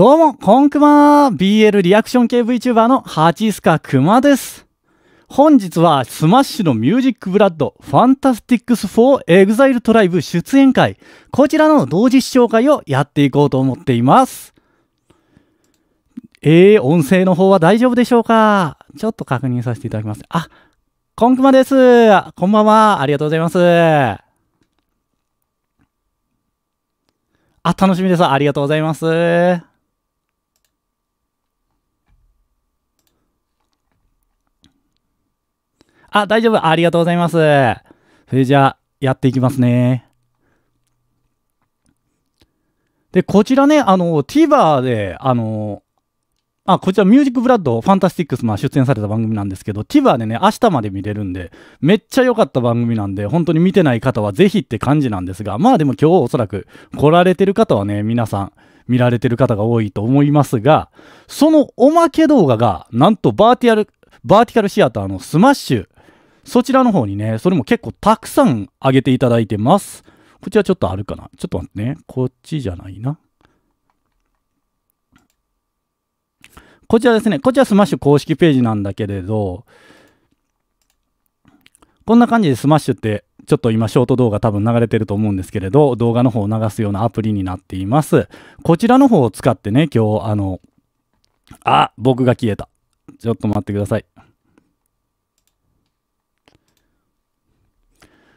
どうも、こんくー !BL リアクション系 VTuber のハチスカクマです。本日はスマッシュのミュージックブラッド、ファンタスティックス4エグザイルトライブ出演会、こちらの同時視聴会をやっていこうと思っています。えー、音声の方は大丈夫でしょうかちょっと確認させていただきます。あ、コンクマです。こんばんは。ありがとうございます。あ、楽しみです。ありがとうございます。あ、大丈夫。ありがとうございます。それじゃあ、やっていきますね。で、こちらね、あの、TVer で、あの、あ、こちら、ミュージックブラッド、ファンタスティックス、まあ、出演された番組なんですけど、TVer でね、明日まで見れるんで、めっちゃ良かった番組なんで、本当に見てない方はぜひって感じなんですが、まあでも今日おそらく来られてる方はね、皆さん、見られてる方が多いと思いますが、そのおまけ動画が、なんとバーティアル、バーティカルシアターのスマッシュそちらの方にね、それも結構たくさんあげていただいてます。こっちはちょっとあるかな。ちょっと待ってね。こっちじゃないな。こちらですね。こちらスマッシュ公式ページなんだけれど、こんな感じでスマッシュって、ちょっと今ショート動画多分流れてると思うんですけれど、動画の方を流すようなアプリになっています。こちらの方を使ってね、今日、あの、あ、僕が消えた。ちょっと待ってください。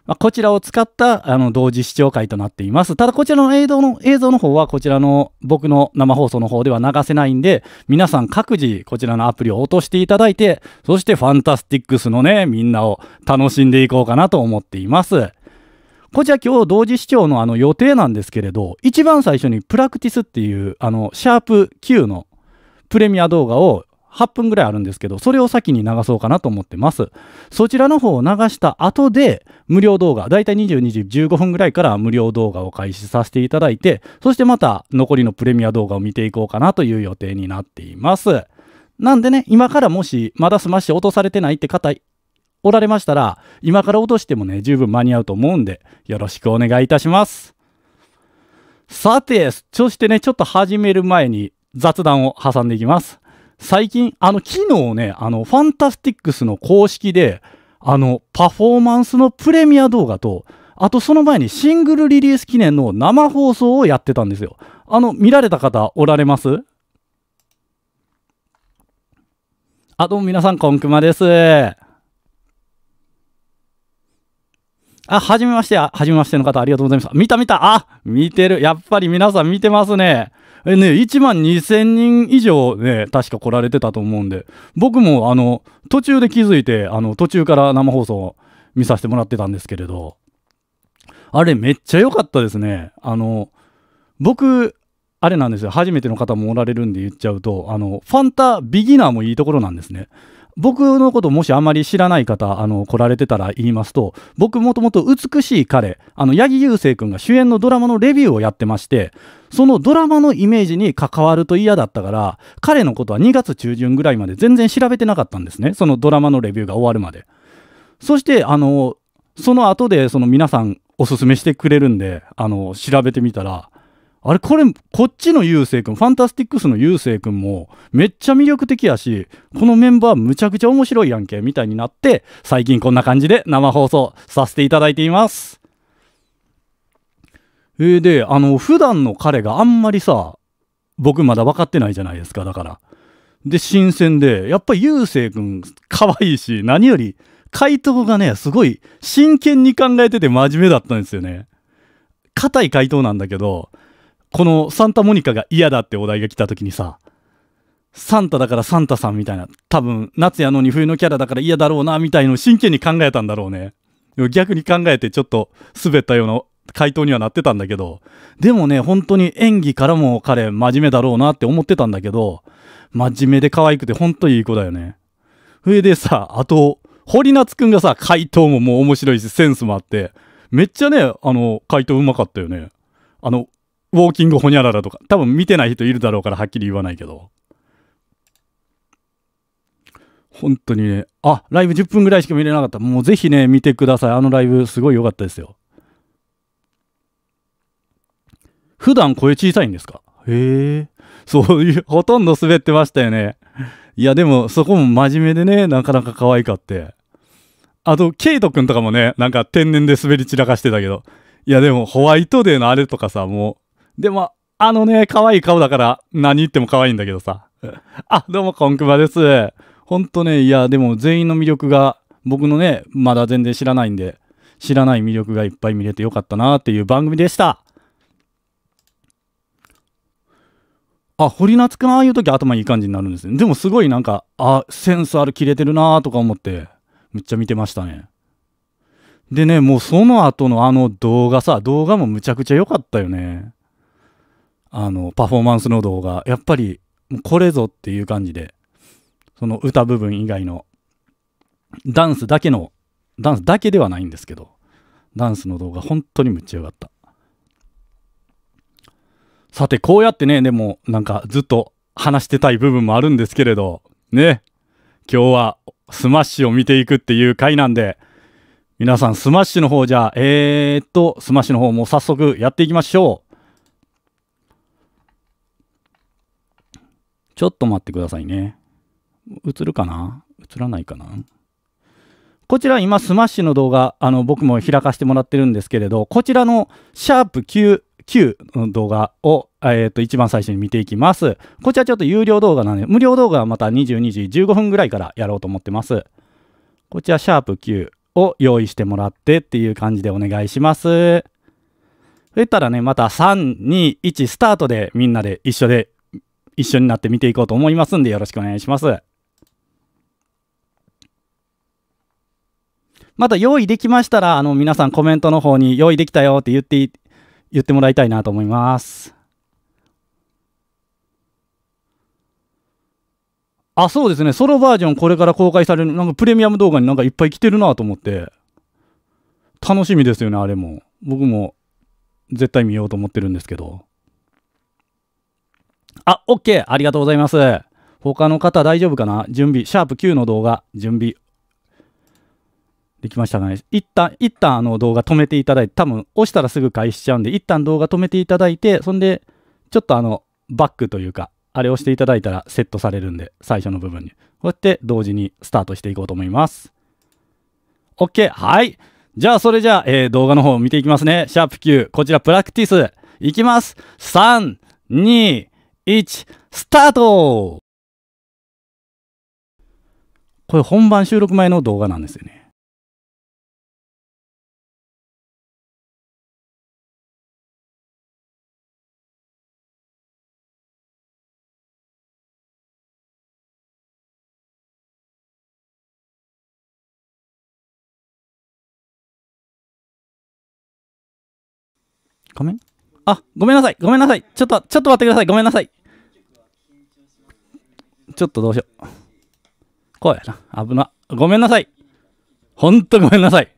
まあ、こちらを使ったあの同時視聴会となっています。ただこちらの映像の映像の方はこちらの僕の生放送の方では流せないんで、皆さん各自こちらのアプリを落としていただいて、そしてファンタスティックスのね、みんなを楽しんでいこうかなと思っています。こちら今日同時視聴のあの予定なんですけれど、一番最初にプラクティスっていうあのシャープ Q のプレミア動画を8分ぐらいあるんですけど、それを先に流そうかなと思ってます。そちらの方を流した後で、無料動画、だいたい22時15分ぐらいから無料動画を開始させていただいて、そしてまた残りのプレミア動画を見ていこうかなという予定になっています。なんでね、今からもし、まだスマッシュ落とされてないって方、おられましたら、今から落としてもね、十分間に合うと思うんで、よろしくお願いいたします。さて、そしてね、ちょっと始める前に雑談を挟んでいきます。最近、あの、昨日ね、あの、ファンタスティックスの公式で、あの、パフォーマンスのプレミア動画と、あとその前にシングルリリース記念の生放送をやってたんですよ。あの、見られた方おられますあ、どうも皆さん、こんくまです。あ、はじめまして、はじめましての方、ありがとうございました。見た見たあ見てるやっぱり皆さん見てますね。えね、1万2000人以上ね、確か来られてたと思うんで、僕もあの、途中で気づいて、あの、途中から生放送見させてもらってたんですけれど、あれめっちゃ良かったですね。あの、僕、あれなんですよ。初めての方もおられるんで言っちゃうと、あの、ファンタビギナーもいいところなんですね。僕のこともしあんまり知らない方あの来られてたら言いますと僕もともと「美しい彼」あの八木雄星君が主演のドラマのレビューをやってましてそのドラマのイメージに関わると嫌だったから彼のことは2月中旬ぐらいまで全然調べてなかったんですねそのドラマのレビューが終わるまでそしてあのその後でその皆さんおすすめしてくれるんであの調べてみたらあれこれこっちの雄く君ファンタスティックスの雄く君もめっちゃ魅力的やしこのメンバーむちゃくちゃ面白いやんけみたいになって最近こんな感じで生放送させていただいています。えー、であの普段の彼があんまりさ僕まだ分かってないじゃないですかだから。で新鮮でやっぱり雄く君可愛いし何より回答がねすごい真剣に考えてて真面目だったんですよね。硬い回答なんだけどこのサンタモニカが嫌だってお題が来た時にさ、サンタだからサンタさんみたいな、多分夏やのに冬のキャラだから嫌だろうなみたいのを真剣に考えたんだろうね。逆に考えてちょっと滑ったような回答にはなってたんだけど、でもね、本当に演技からも彼真面目だろうなって思ってたんだけど、真面目で可愛くて本当にいい子だよね。それでさ、あと、堀夏くんがさ、回答ももう面白いし、センスもあって、めっちゃね、あの、回答うまかったよね。あの、ウォーキングほにゃららとか、多分見てない人いるだろうからはっきり言わないけど。本当にね、あ、ライブ10分ぐらいしか見れなかった。もうぜひね、見てください。あのライブすごい良かったですよ。普段声小さいんですかへえ。そういう、ほとんど滑ってましたよね。いや、でもそこも真面目でね、なかなか可愛かって。あと、ケイトくんとかもね、なんか天然で滑り散らかしてたけど。いや、でもホワイトデーのあれとかさ、もう、でも、あのね、可愛い顔だから、何言っても可愛いんだけどさ。あ、どうも、こんくばです。ほんとね、いや、でも全員の魅力が、僕のね、まだ全然知らないんで、知らない魅力がいっぱい見れてよかったなっていう番組でした。あ、堀夏くん、ああいう時頭いい感じになるんですね。でもすごいなんか、あ、センスある、切れてるなとか思って、めっちゃ見てましたね。でね、もうその後のあの動画さ、動画もむちゃくちゃ良かったよね。あの、パフォーマンスの動画、やっぱり、これぞっていう感じで、その歌部分以外の、ダンスだけの、ダンスだけではないんですけど、ダンスの動画、本当にむっちゃよかった。さて、こうやってね、でも、なんかずっと話してたい部分もあるんですけれど、ね、今日はスマッシュを見ていくっていう回なんで、皆さん、スマッシュの方じゃあ、えー、っと、スマッシュの方も早速やっていきましょう。ちょっと待ってくださいね。映るかな映らないかなこちら今スマッシュの動画、あの僕も開かせてもらってるんですけれど、こちらのシャープ9、9の動画を、えー、と一番最初に見ていきます。こちらちょっと有料動画なんで、無料動画はまた22時15分ぐらいからやろうと思ってます。こちらシャープ9を用意してもらってっていう感じでお願いします。そしたらね、また3、2、1スタートでみんなで一緒で一緒になって見ていこうと思いますんでよろしくお願いします。また用意できましたら、あの、皆さんコメントの方に用意できたよって言って、言ってもらいたいなと思います。あ、そうですね。ソロバージョンこれから公開される、なんかプレミアム動画になんかいっぱい来てるなと思って。楽しみですよね、あれも。僕も絶対見ようと思ってるんですけど。あ、OK! ありがとうございます。他の方大丈夫かな準備。シャープ9の動画、準備。できましたね。一旦、一旦あの動画止めていただいて、多分押したらすぐ開始しちゃうんで、一旦動画止めていただいて、そんで、ちょっとあの、バックというか、あれをしていただいたらセットされるんで、最初の部分に。こうやって同時にスタートしていこうと思います。OK! はい。じゃあ、それじゃあ、えー、動画の方を見ていきますね。シャープ9、こちらプラクティス。いきます。3、2、1スタートこれ本番収録前の動画なんですよね。仮面あ、ごめんなさい。ごめんなさい。ちょっと、ちょっと待ってください。ごめんなさい。ちょっとどうしよう。こうやな。危な。ごめんなさい。ほんとごめんなさい。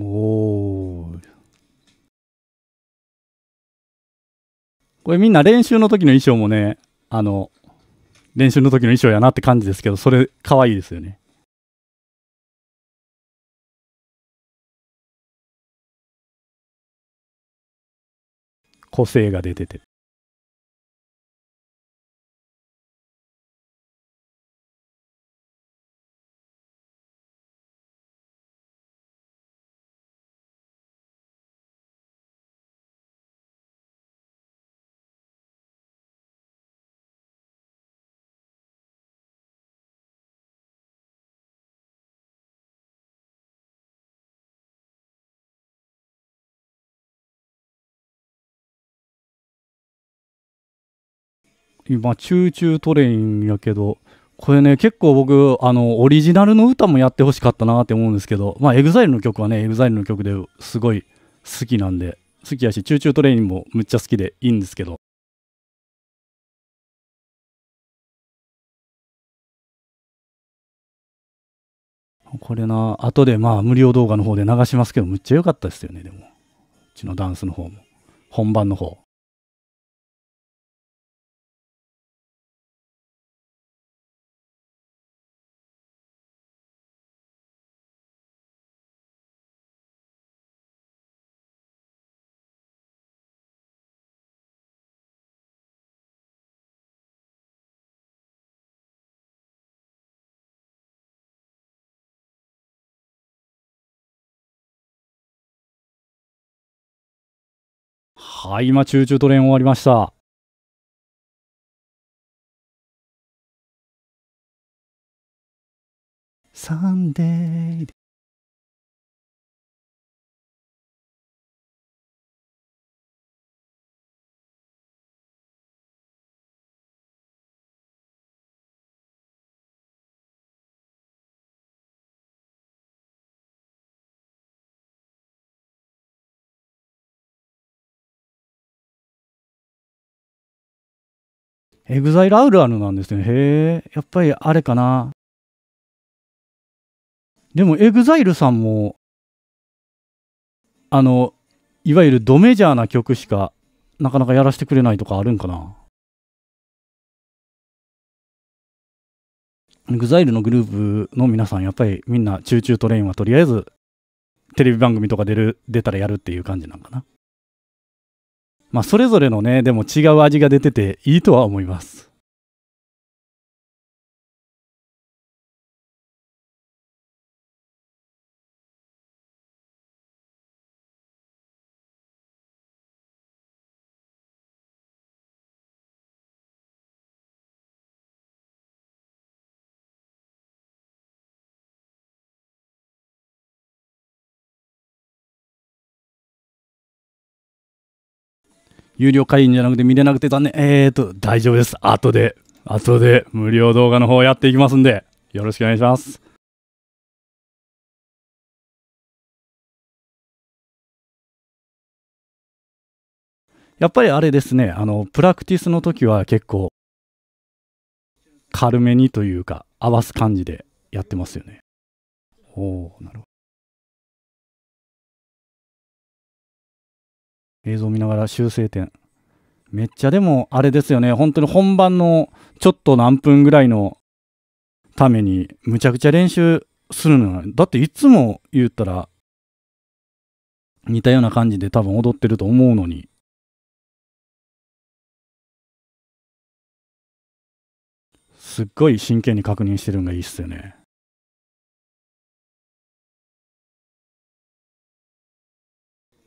おこれみんな練習の時の衣装もね、あの、練習の時の衣装やなって感じですけど、それ可愛いですよね。個性が出てて。今、チューチュートレインやけど、これね、結構僕、あの、オリジナルの歌もやってほしかったなって思うんですけど、まあ、EXILE の曲はね、EXILE の曲ですごい好きなんで、好きやし、チューチュートレインもむっちゃ好きでいいんですけど。これな、後でまあ無料動画の方で流しますけど、むっちゃ良かったですよね、でも。うちのダンスの方も。本番の方。はい、今、中中トレイン終わりました。サンデーエグザイルあるあるなんですね。へえ、やっぱりあれかな。でも、エグザイルさんも、あの、いわゆるドメジャーな曲しかなかなかやらせてくれないとかあるんかな。エグザイルのグループの皆さん、やっぱりみんな、チューチュートレインはとりあえず、テレビ番組とか出る出たらやるっていう感じなんかな。まあ、それぞれのねでも違う味が出てていいとは思います有料会員じゃなくて見れなくて残念。えーと、大丈夫です。後で、後で無料動画の方やっていきますんで、よろしくお願いします。やっぱりあれですね、あの、プラクティスの時は結構、軽めにというか、合わす感じでやってますよね。おおなるほど。映像見ながら修正点めっちゃでもあれですよね本当に本番のちょっと何分ぐらいのためにむちゃくちゃ練習するのだっていつも言ったら似たような感じで多分踊ってると思うのにすっごい真剣に確認してるのがいいっすよね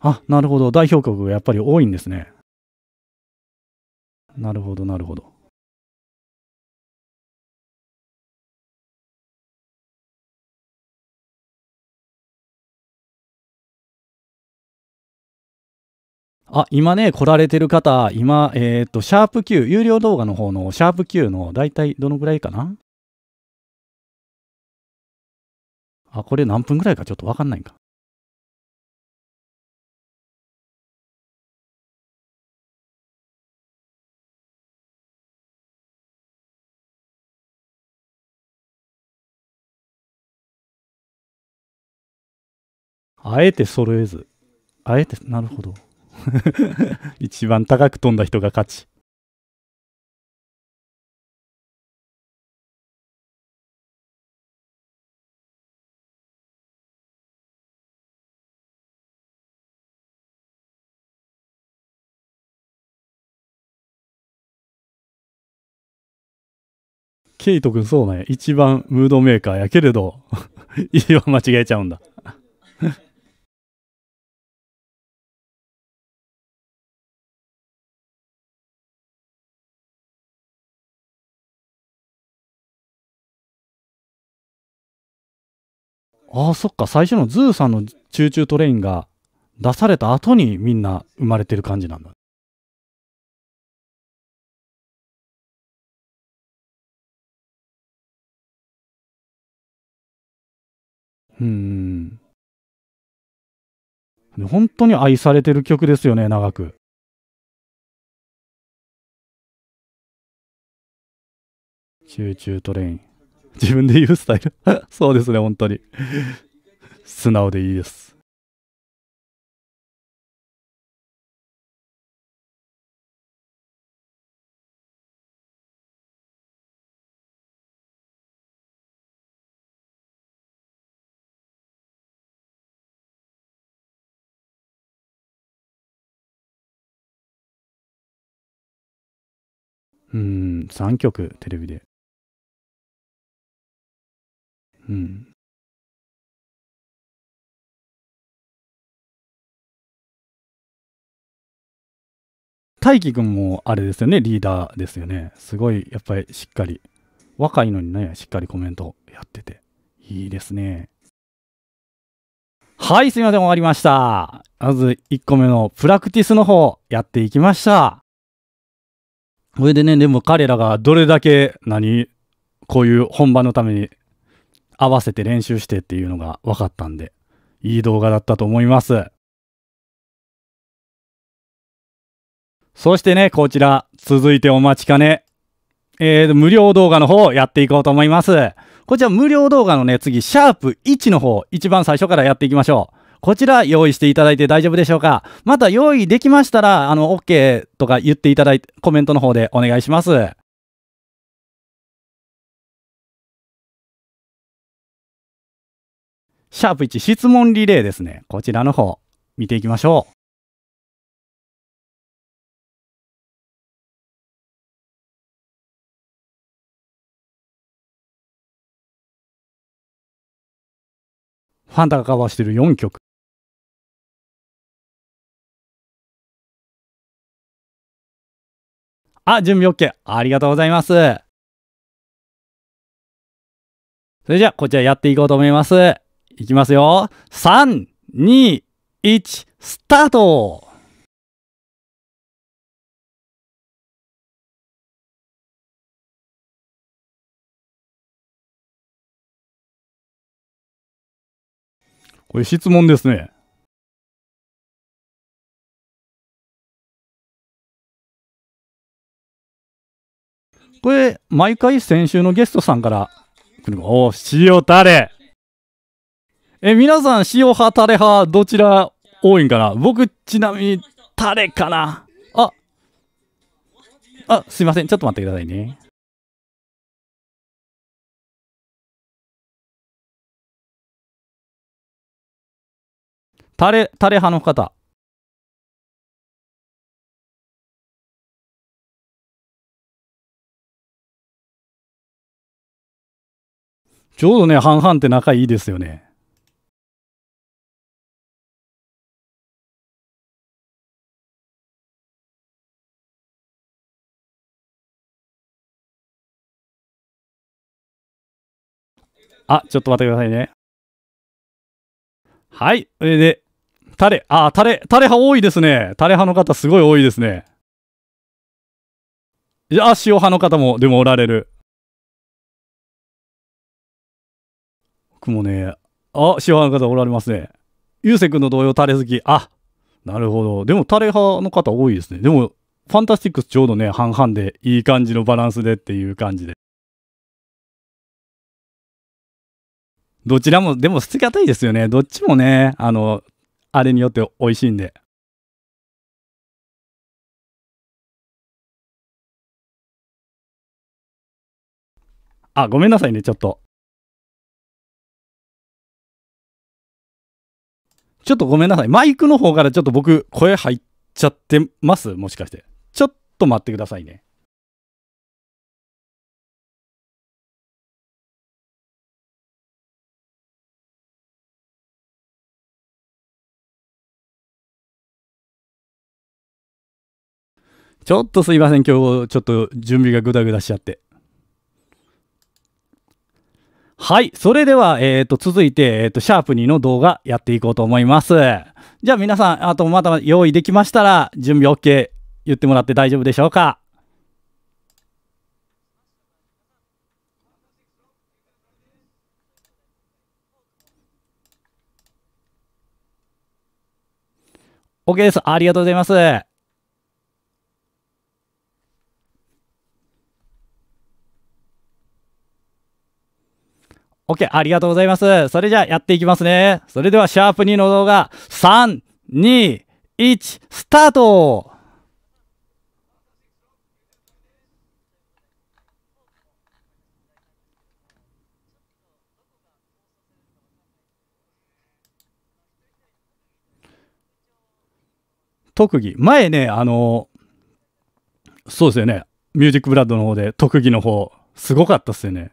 あ、なるほど。代表国がやっぱり多いんですね。なるほど、なるほど。あ、今ね、来られてる方、今、えっ、ー、と、シャープ Q、有料動画の方のシャープ Q の、だいたいどのぐらいかなあ、これ何分ぐらいかちょっとわかんないんか。あえて揃えず。あえて、なるほど。一番高く飛んだ人が勝ち。ケイト君そうなんや。一番ムードメーカーやけれど、言いは間違えちゃうんだ。ああ、そっか、最初のズーさんのチューチュートレインが出された後にみんな生まれてる感じなんだ。うん。本当に愛されてる曲ですよね、長く。チューチュートレイン。自分で言うスタイル そうですね、本当に。素直でいいです。うん、3曲テレビでうん、大輝くんもあれですよね、リーダーですよね。すごい、やっぱりしっかり、若いのにね、しっかりコメントやってて、いいですね。はい、すいません、終わりました。まず1個目のプラクティスの方、やっていきました。これでね、でも彼らがどれだけ何、こういう本番のために合わせて練習してっていうのが分かったんで、いい動画だったと思います。そしてね、こちら、続いてお待ちかね。えー、無料動画の方をやっていこうと思います。こちら無料動画のね、次、シャープ1の方、一番最初からやっていきましょう。こちら用意していただいて大丈夫でしょうかまた用意できましたら、あの、OK とか言っていただいて、コメントの方でお願いします。シャープ1質問リレーですね。こちらの方、見ていきましょう。ファンタがカバーしている4曲。あ、準備 OK。ありがとうございます。それじゃあ、こちらやっていこうと思います。いきますよ。3、2、1、スタートこれ質問ですね。これ、毎回先週のゲストさんから、おお、塩タレえ、皆さん、塩派、タレ派、どちら多いんかな僕、ちなみに、タレかなあ、あ、すいません。ちょっと待ってくださいね。タレ、タレ派の方。ちょうどね、半々って仲いいですよね。あ、ちょっと待ってくださいね。はい。それで、タレ、あ、タレ、タレ派多いですね。タレ派の方すごい多いですね。いや、塩派の方も、でもおられる。僕もね、あ、塩派の方おられますね。ゆうせくんの同様タレ好き。あ、なるほど。でもタレ派の方多いですね。でも、ファンタスティックスちょうどね、半々で、いい感じのバランスでっていう感じで。どちらも、でも捨てがたいですよね。どっちもね、あの、あれによって美味しいんで。あ、ごめんなさいね、ちょっと。ちょっとごめんなさい。マイクの方からちょっと僕、声入っちゃってますもしかして。ちょっと待ってくださいね。ちょっとすいません、今日ちょっと準備がぐだぐだしちゃって。はい。それでは、えっ、ー、と、続いて、えっ、ー、と、シャープ2の動画やっていこうと思います。じゃあ皆さん、あとまた用意できましたら、準備 OK 言ってもらって大丈夫でしょうかオッケーです。ありがとうございます。ケー、ありがとうございます。それじゃあやっていきますね。それではシャープ2の動画、3、2、1、スタート特技。前ね、あの、そうですよね。ミュージックブラッドの方で特技の方、すごかったっすよね。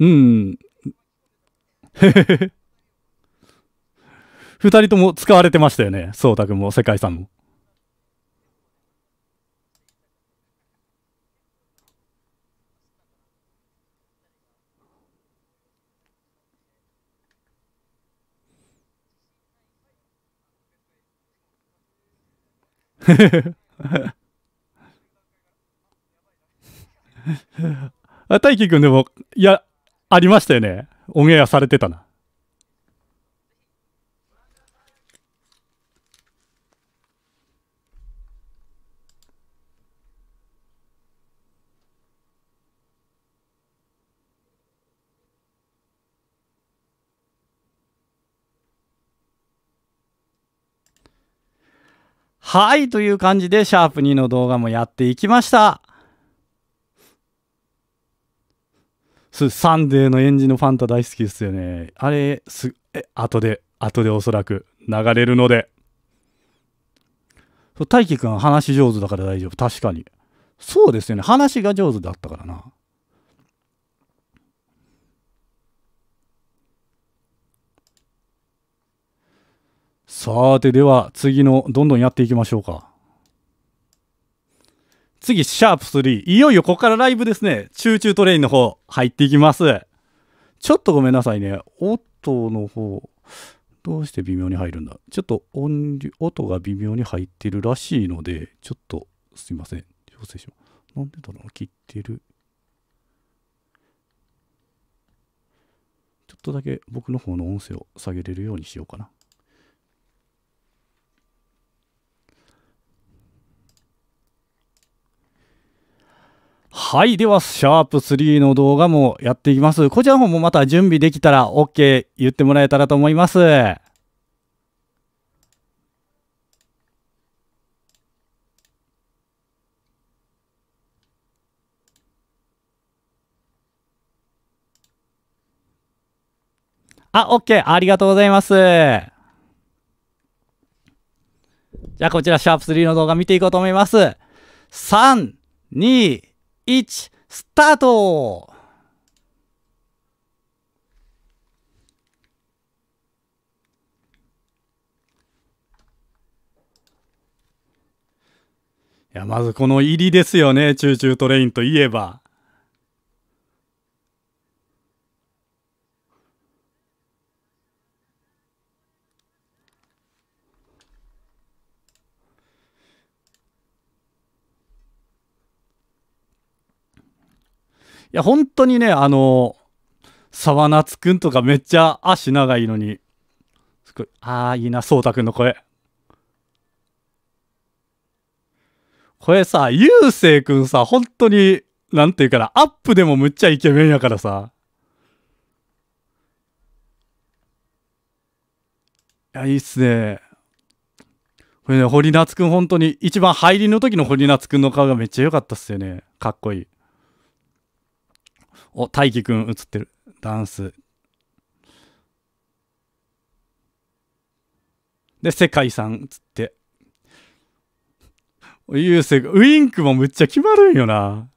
うん。2人とも使われてましたよね。そうたくんも世界さんも。大輝くんでも、いや、ありましたよね。オンエアされてたな。はい、という感じで、シャープ2の動画もやっていきました。サンデーのエンジンのファンタ大好きですよね。あれ、す、え、後で、後でおそらく流れるので。そう、大輝くん話上手だから大丈夫。確かに。そうですよね。話が上手だったからな。さて、では次のどんどんやっていきましょうか。次、シャープ3。いよいよここからライブですね。チューチュートレインの方、入っていきます。ちょっとごめんなさいね。音の方、どうして微妙に入るんだちょっと音音が微妙に入ってるらしいので、ちょっとすいません。調整します。なんでだろう切ってる。ちょっとだけ僕の方の音声を下げれるようにしようかな。はい。では、シャープ3の動画もやっていきます。こちらの方もまた準備できたら OK 言ってもらえたらと思います。あ、OK。ありがとうございます。じゃあ、こちら、シャープ3の動画見ていこうと思います。3、2、1スタートいやまずこの入りですよね、チューチュートレインといえば。や、本当にね、あの、沢夏くんとかめっちゃ足長いのに、すごい、ああ、いいな、そうたくんの声。これさ、ゆうせいくんさ、本当に、なんていうかな、アップでもむっちゃイケメンやからさ。いや、いいっすね。これね、堀夏くん本当に、一番入りの時の堀夏くんの顔がめっちゃ良かったっすよね。かっこいい。お、大輝くん映ってる。ダンス。で、世界さん映って。ゆうせ、ウインクもむっちゃ決まるんよな。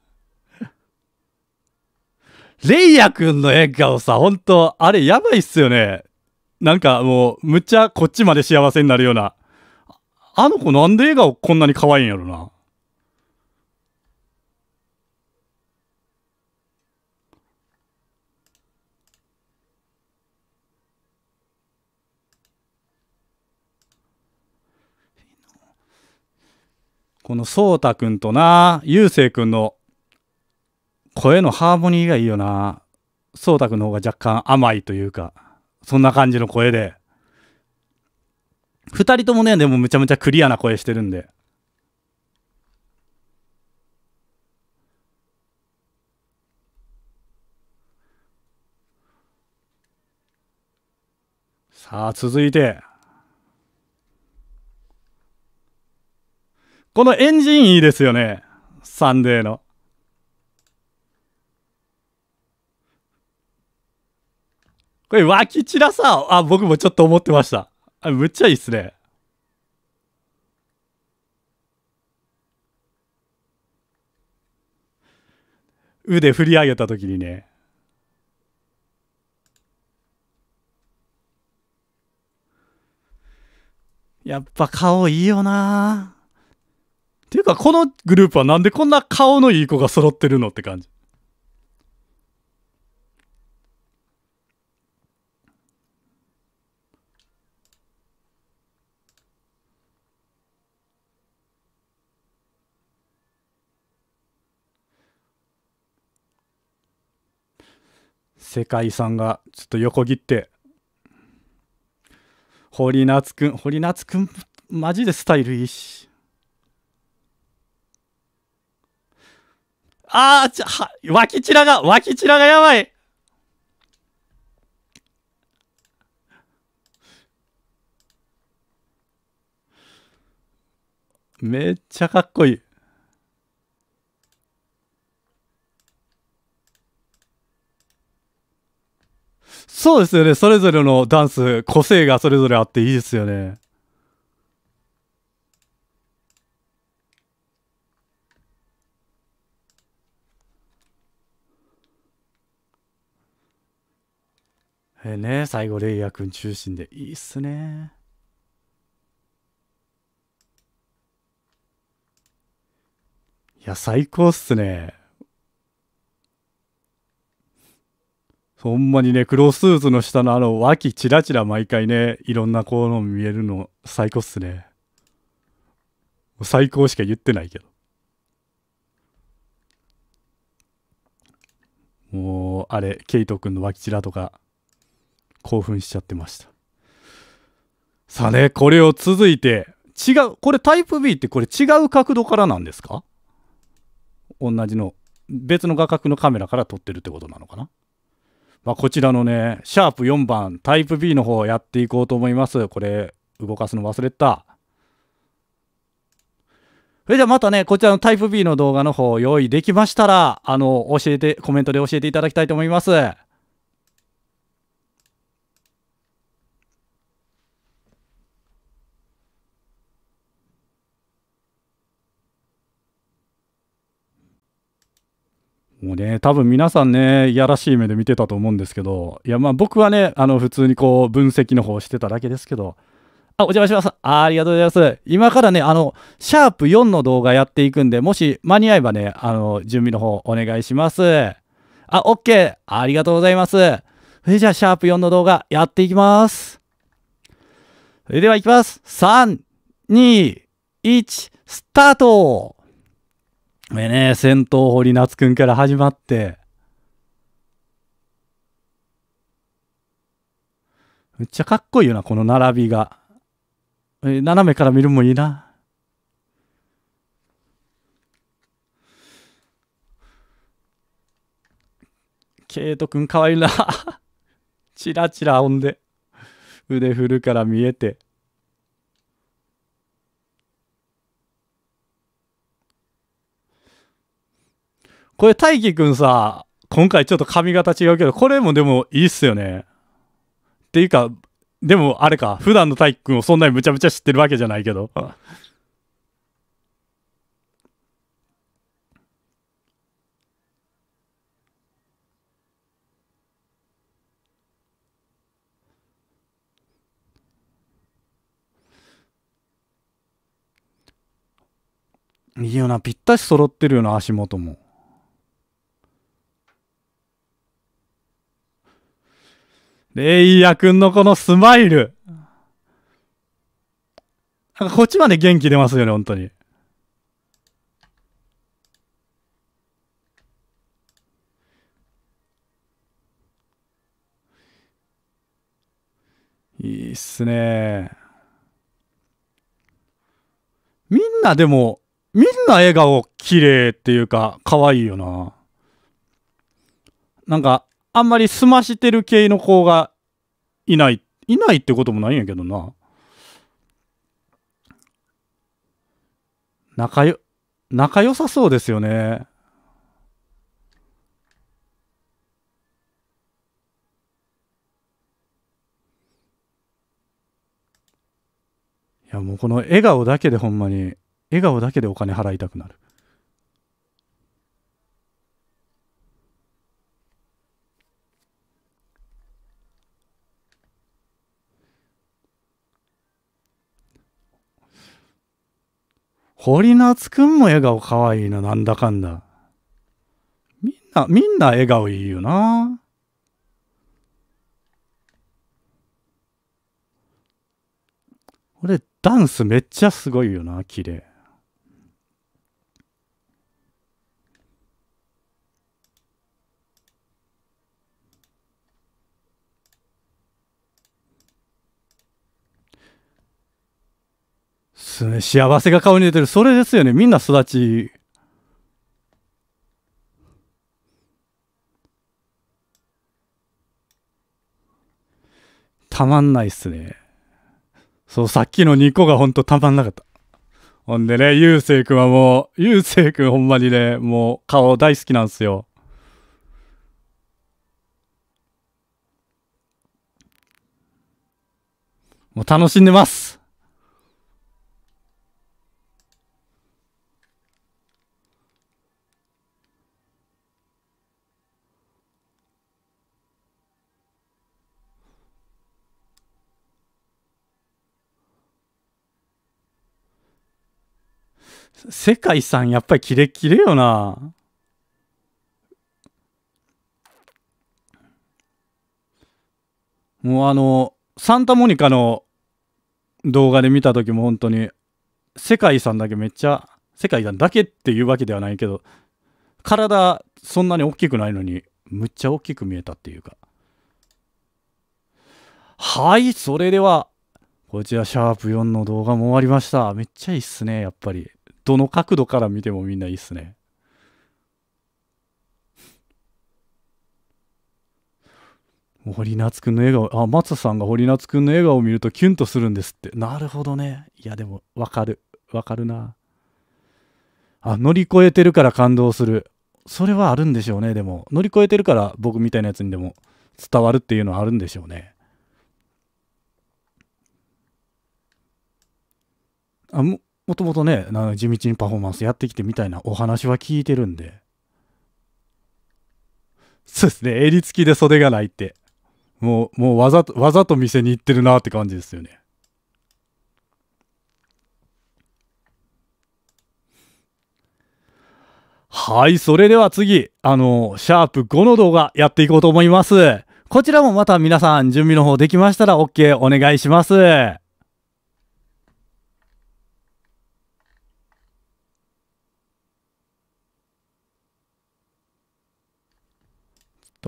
レイヤくんの笑顔さ、ほんと、あれやばいっすよね。なんかもう、むっちゃこっちまで幸せになるような。あの子なんで笑顔こんなに可愛いんやろな。このそうたくんとな、ゆうせいくんの声のハーモニーがいいよな。そうたくんの方が若干甘いというか、そんな感じの声で。二人ともね、でもむちゃむちゃクリアな声してるんで。さあ、続いて。このエンジンいいですよね。サンデーの。これ、脇散らさ、あ、僕もちょっと思ってました。あ、むっちゃいいっすね。腕振り上げた時にね。やっぱ顔いいよなていうか、このグループはなんでこんな顔のいい子が揃ってるのって感じ。世界遺産がちょっと横切って堀夏くん堀夏くんマジでスタイルいいしあー、ちは、脇ちらが、脇ちらがやばい。めっちゃかっこいい。そうですよね。それぞれのダンス、個性がそれぞれあっていいですよね。えー、ね、最後、レイヤー君中心で。いいっすね。いや、最高っすね。ほんまにね、黒スーツの下のあの脇チラチラ毎回ね、いろんなこうの見えるの最高っすね。最高しか言ってないけど。もう、あれ、ケイト君の脇チラとか、興奮しちゃってましたさあねこれを続いて違うこれタイプ B ってこれ違う角度からなんですか同じの別の画角のカメラから撮ってるってことなのかな、まあ、こちらのねシャープ4番タイプ B の方やっていこうと思いますこれ動かすの忘れたそれじゃあまたね、こちらのタイプ B の動画の方用意できましたら、あの、教えて、コメントで教えていただきたいと思います。もうね、多分皆さんね、いやらしい目で見てたと思うんですけど、いや、まあ僕はね、あの、普通にこう、分析の方してただけですけど、あ、お邪魔します。あありがとうございます。今からね、あの、シャープ4の動画やっていくんで、もし間に合えばね、あの、準備の方お願いします。あ、OK! ありがとうございます。それじゃあ、シャープ4の動画やっていきます。それでは行きます。3、2、1、スタートでね、戦闘堀夏くんから始まって、めっちゃかっこいいよな、この並びが。え斜めから見るもいいな。ケイトくんかわいいな。チラチラほんで。腕振るから見えて。これ大輝くんさ、今回ちょっと髪型違うけど、これもでもいいっすよね。っていうか、でもあれか、普段の大輝くんをそんなにむちゃむちゃ知ってるわけじゃないけど。いいよな、ぴったし揃ってるよな、足元も。レイヤくんのこのスマイル。なんかこっちまで元気出ますよね、本当に。いいっすね。みんなでも、みんな笑顔綺麗っていうか、可愛いよな。なんか、あんまり済ましてる系の子がいない。いないってこともないんやけどな。仲よ、仲良さそうですよね。いやもうこの笑顔だけでほんまに、笑顔だけでお金払いたくなる。堀夏くんも笑顔かわいいな、なんだかんだ。みんな、みんな笑顔いいよな。俺、ダンスめっちゃすごいよな、綺麗。ですね。幸せが顔に出てる。それですよね。みんな育ち。たまんないっすね。そう、さっきの2個がほんとたまんなかった。ほんでね、ゆうせいくんはもう、ゆうせいくんほんまにね、もう顔大好きなんですよ。もう楽しんでます世界さんやっぱりキレキレよな。もうあの、サンタモニカの動画で見た時も本当に、世界さんだけめっちゃ、世界さんだけっていうわけではないけど、体そんなに大きくないのに、むっちゃ大きく見えたっていうか。はい、それでは、こちらシャープ4の動画も終わりました。めっちゃいいっすね、やっぱり。どの角度から見てもみんないいっすね。堀夏くんの笑顔、あ、松さんが堀夏くんの笑顔を見るとキュンとするんですって。なるほどね。いや、でも、わかる。わかるな。あ、乗り越えてるから感動する。それはあるんでしょうね、でも。乗り越えてるから僕みたいなやつにでも伝わるっていうのはあるんでしょうね。あ、ももともとね、地道にパフォーマンスやってきてみたいなお話は聞いてるんで。そうですね、襟付きで袖がないって。もう、もうわざと、わざと店に行ってるなって感じですよね。はい、それでは次、あの、シャープ5の動画やっていこうと思います。こちらもまた皆さん準備の方できましたら OK お願いします。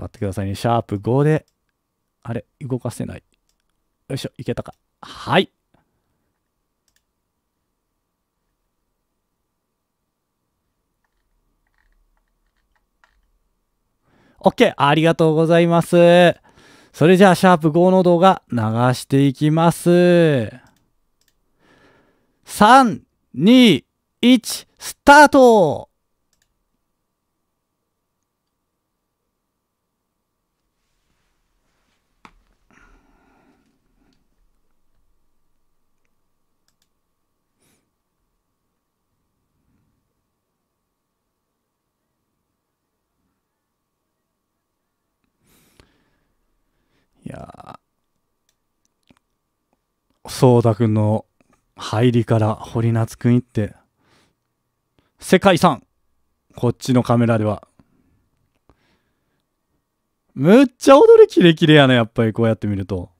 と待ってくださいね。シャープ5で、あれ、動かせない。よいしょ、いけたか。はい。OK! ありがとうございます。それじゃあ、シャープ5の動画流していきます。3、2、1、スタートやそうだくんの入りから堀夏くん行って世界遺産こっちのカメラではむっちゃ踊りキレキレやな、ね、やっぱりこうやって見ると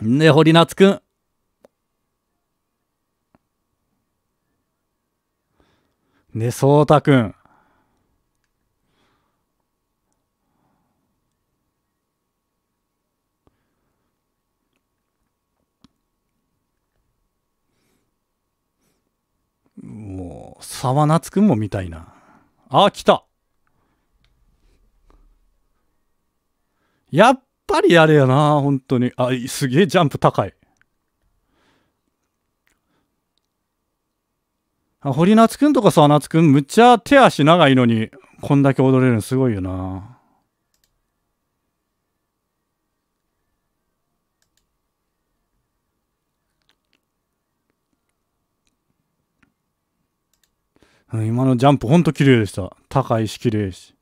ね堀夏くんね、そうたくん。もう、沢夏くんも見たいな。あ、来たやっぱりあれやな、本当に。あ、すげえジャンプ高い。堀夏くんとか沢夏くん、むっちゃ手足長いのに、こんだけ踊れるのすごいよな。今のジャンプほんと綺麗でした。高いし綺麗し。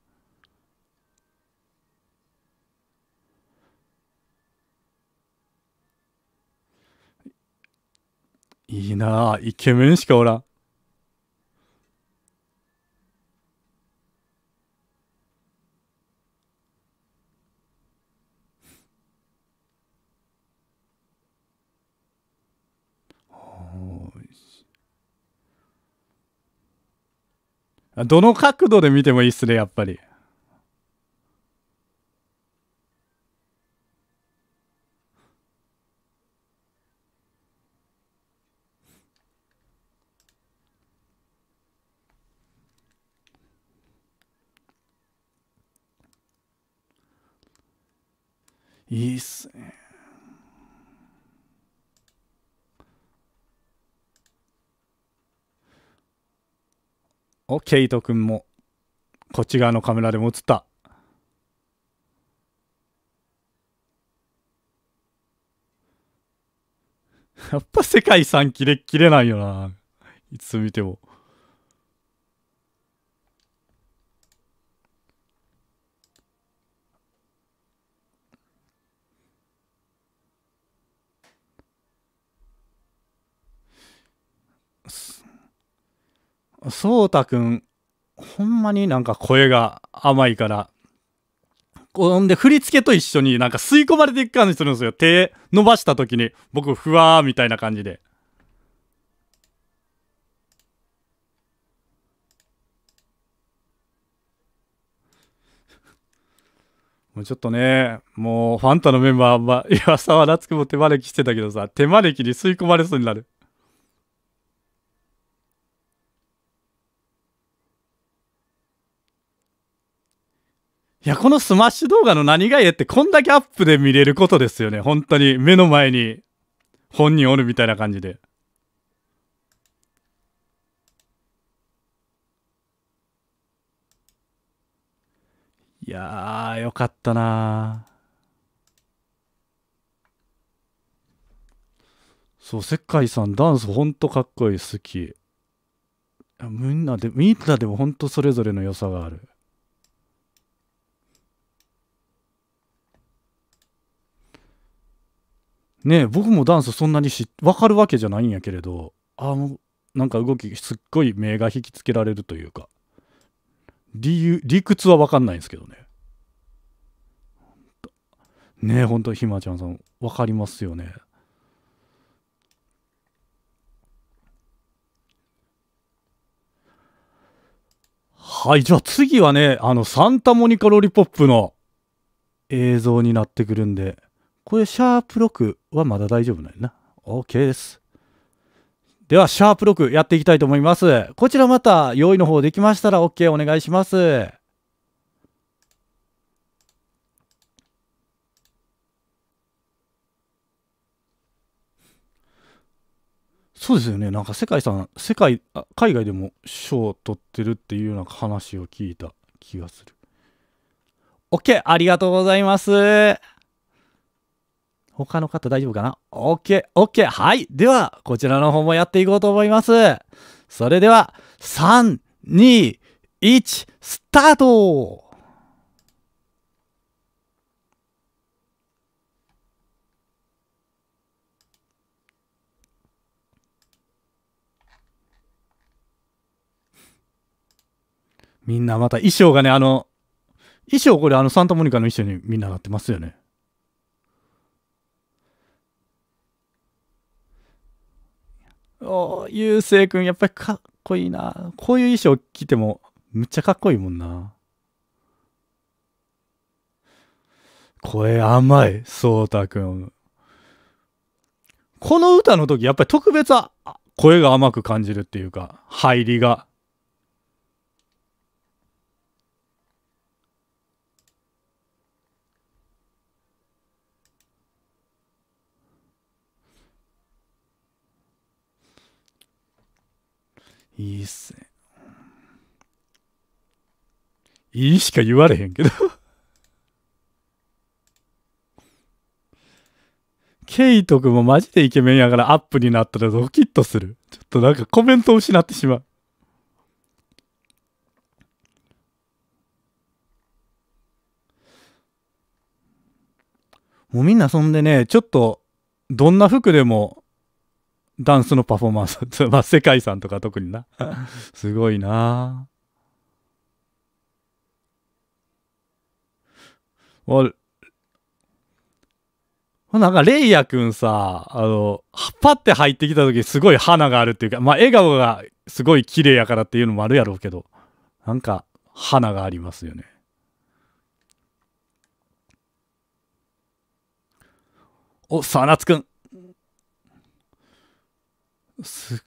いいなあイケメンしかおらん。どの角度で見てもいいっすね、やっぱり。いいっすね。おケイト君もこっち側のカメラでも映ったやっぱ世界遺産切れ切れないよな。いつ見ても。そうたくん、ほんまになんか声が甘いから、ほんで振り付けと一緒になんか吸い込まれていく感じするんですよ。手伸ばした時に、僕、ふわーみたいな感じで。もうちょっとね、もうファンタのメンバーは、いや、沢田つも手招きしてたけどさ、手招きに吸い込まれそうになる。いや、このスマッシュ動画の何がええってこんだけアップで見れることですよね。本当に目の前に本人おるみたいな感じで。いやー、よかったなそう、世界さん、ダンスほんとかっこいい、好き。みんなで、みんなでもほんとそれぞれの良さがある。ね僕もダンスそんなにし分かるわけじゃないんやけれどあもうなんか動きすっごい目が引きつけられるというか理由理屈は分かんないんですけどねねえほんとひまちゃんさん分かりますよねはいじゃあ次はねあのサンタモニカロリポップの映像になってくるんで。これ、シャープ6はまだ大丈夫なんやな。OK です。では、シャープ6やっていきたいと思います。こちらまた、用意の方できましたら OK お願いします。そうですよね。なんか世界さん、世界、あ海外でも賞を取ってるっていうような話を聞いた気がする。OK! ありがとうございます。他の方大丈夫かな ?OK、OK。はい。では、こちらの方もやっていこうと思います。それでは、3、2、1、スタートみんなまた衣装がね、あの、衣装これあのサンタモニカの衣装にみんななってますよね。おゆうせいくん、やっぱりかっこいいな。こういう衣装着ても、むっちゃかっこいいもんな。声甘い、そうたくん。この歌の時、やっぱり特別は、声が甘く感じるっていうか、入りが。いいっすね。いいしか言われへんけど ケイト君もマジでイケメンやからアップになったらドキッとする。ちょっとなんかコメントを失ってしまう。もうみんなそんでね、ちょっとどんな服でもダンスのパフォーマンス。まあ、世界遺産とか特にな。すごいなわ、なんか、レイヤくんさ、あの、パって入ってきた時すごい花があるっていうか、まあ、笑顔がすごい綺麗やからっていうのもあるやろうけど、なんか、花がありますよね。お、さなつくん。す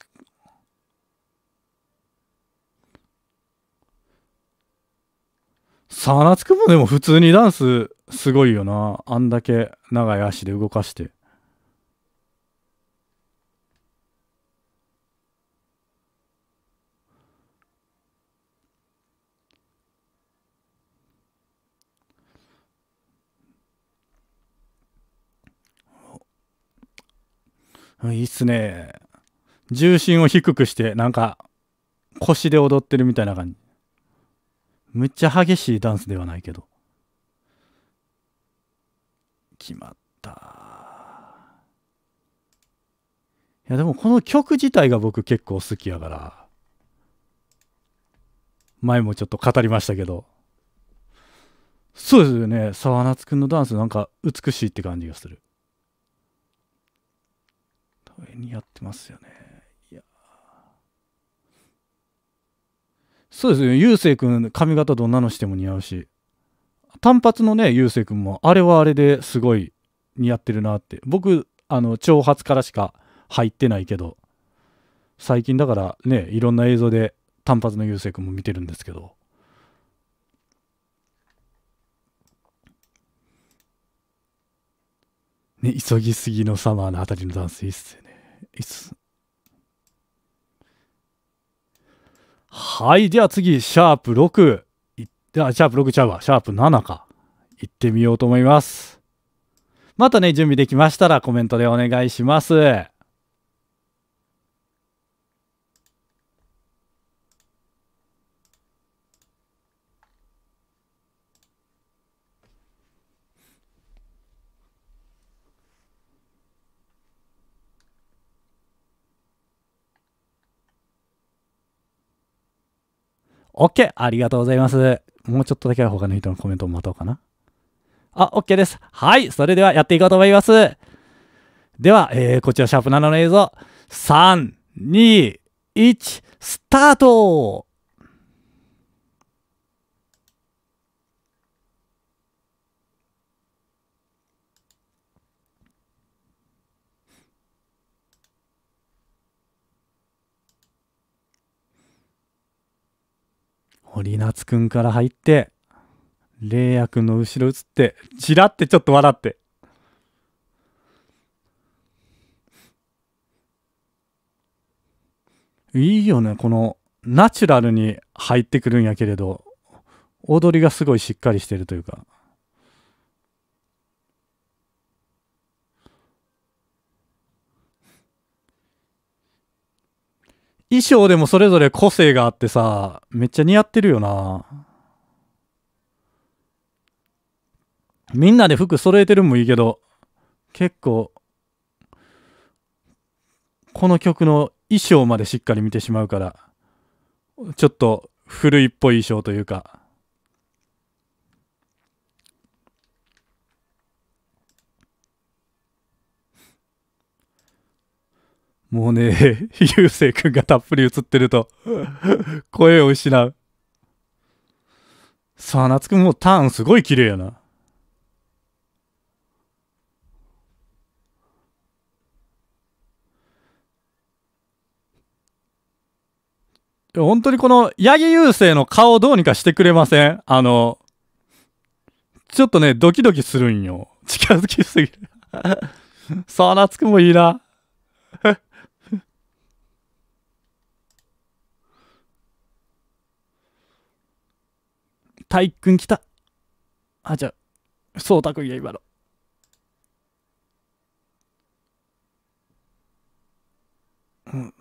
サナツくもでも普通にダンスすごいよなあんだけ長い足で動かしていいっすね重心を低くして、なんか、腰で踊ってるみたいな感じ。むっちゃ激しいダンスではないけど。決まった。いや、でもこの曲自体が僕結構好きやから。前もちょっと語りましたけど。そうですよね。沢夏くんのダンスなんか美しいって感じがする。まにやってますよね。そうですね、ゆうせい君、髪型どんなのしても似合うし、単発のね、ゆうせい君も、あれはあれですごい似合ってるなって。僕、あの、長髪からしか入ってないけど、最近だからね、いろんな映像で単発のゆうせい君も見てるんですけど。ね、急ぎすぎのサマーのあたりのダンスいいっすよね。はい。では次、シャープ6。では、シャープ6ちゃうわ。シャープ7か。行ってみようと思います。またね、準備できましたらコメントでお願いします。OK! ありがとうございます。もうちょっとだけは他の人のコメントを待とうかな。あ、OK です。はい。それではやっていこうと思います。では、えー、こちらシャープ7の映像。3、2、1、スタート堀夏くんから入って、玲イくんの後ろ映って、ちらってちょっと笑って。いいよね、この、ナチュラルに入ってくるんやけれど、踊りがすごいしっかりしてるというか。衣装でもそれぞれ個性があってさ、めっちゃ似合ってるよな。みんなで服揃えてるもいいけど、結構、この曲の衣装までしっかり見てしまうから、ちょっと古いっぽい衣装というか。もうね、ゆうせいくんがたっぷり映ってると声を失う。さあ、夏くんもうターンすごい綺麗やな。本当にこの、八木優勢の顔どうにかしてくれませんあの、ちょっとね、ドキドキするんよ。近づきすぎる さあ、夏くんもいいな。体育くん来た。あ、じゃあ、そうたくんや、今の。うん。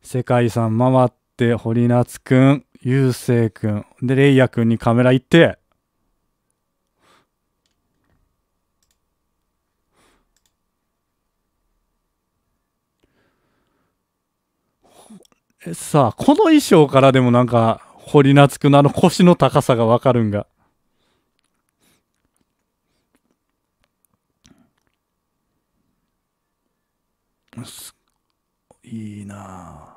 世界遺産回って、堀夏くん、ゆうせいくん、で、れいやくんにカメラ行って、さあ、この衣装からでもなんか、堀夏くんの腰の高さがわかるんが。いいな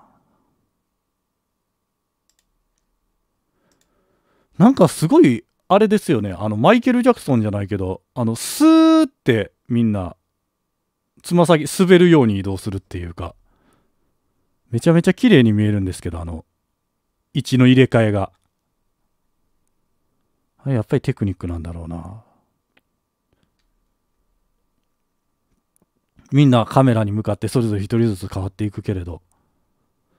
なんかすごい、あれですよね。あの、マイケル・ジャクソンじゃないけど、あの、スーってみんな、つま先、滑るように移動するっていうか。めちゃめちゃ綺麗に見えるんですけど、あの、位置の入れ替えが。やっぱりテクニックなんだろうな。みんなカメラに向かってそれぞれ一人ずつ変わっていくけれど、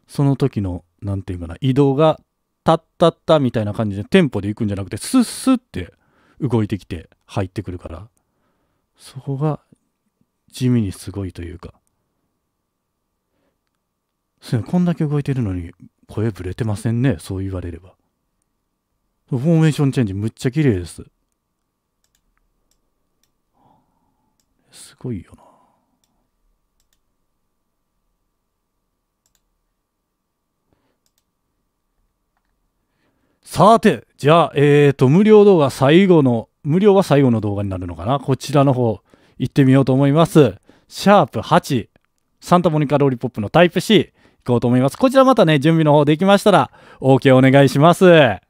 その時の、何て言うかな、移動が、たったったみたいな感じでテンポで行くんじゃなくて、スッスッって動いてきて入ってくるから、そこが地味にすごいというか。すこんだけ動いてるのに声ぶれてませんね、そう言われれば。フォーメーションチェンジむっちゃ綺麗です。すごいよな。さて、じゃあ、えっ、ー、と、無料動画最後の、無料は最後の動画になるのかなこちらの方、行ってみようと思います。シャープ8、サンタモニカローリポップのタイプ C。こうと思います。こちらまたね、準備の方できましたら、OK お願いします。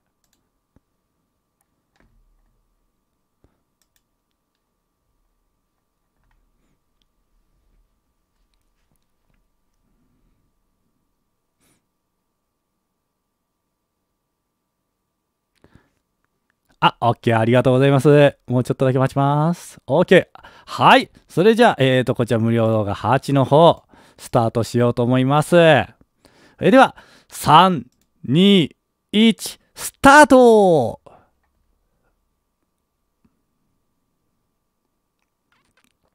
あ、OK、ありがとうございます。もうちょっとだけ待ちます。OK。はい。それじゃあ、えっ、ー、と、こちら無料動画8の方、スタートしようと思います。それでは、3、2、1、スタート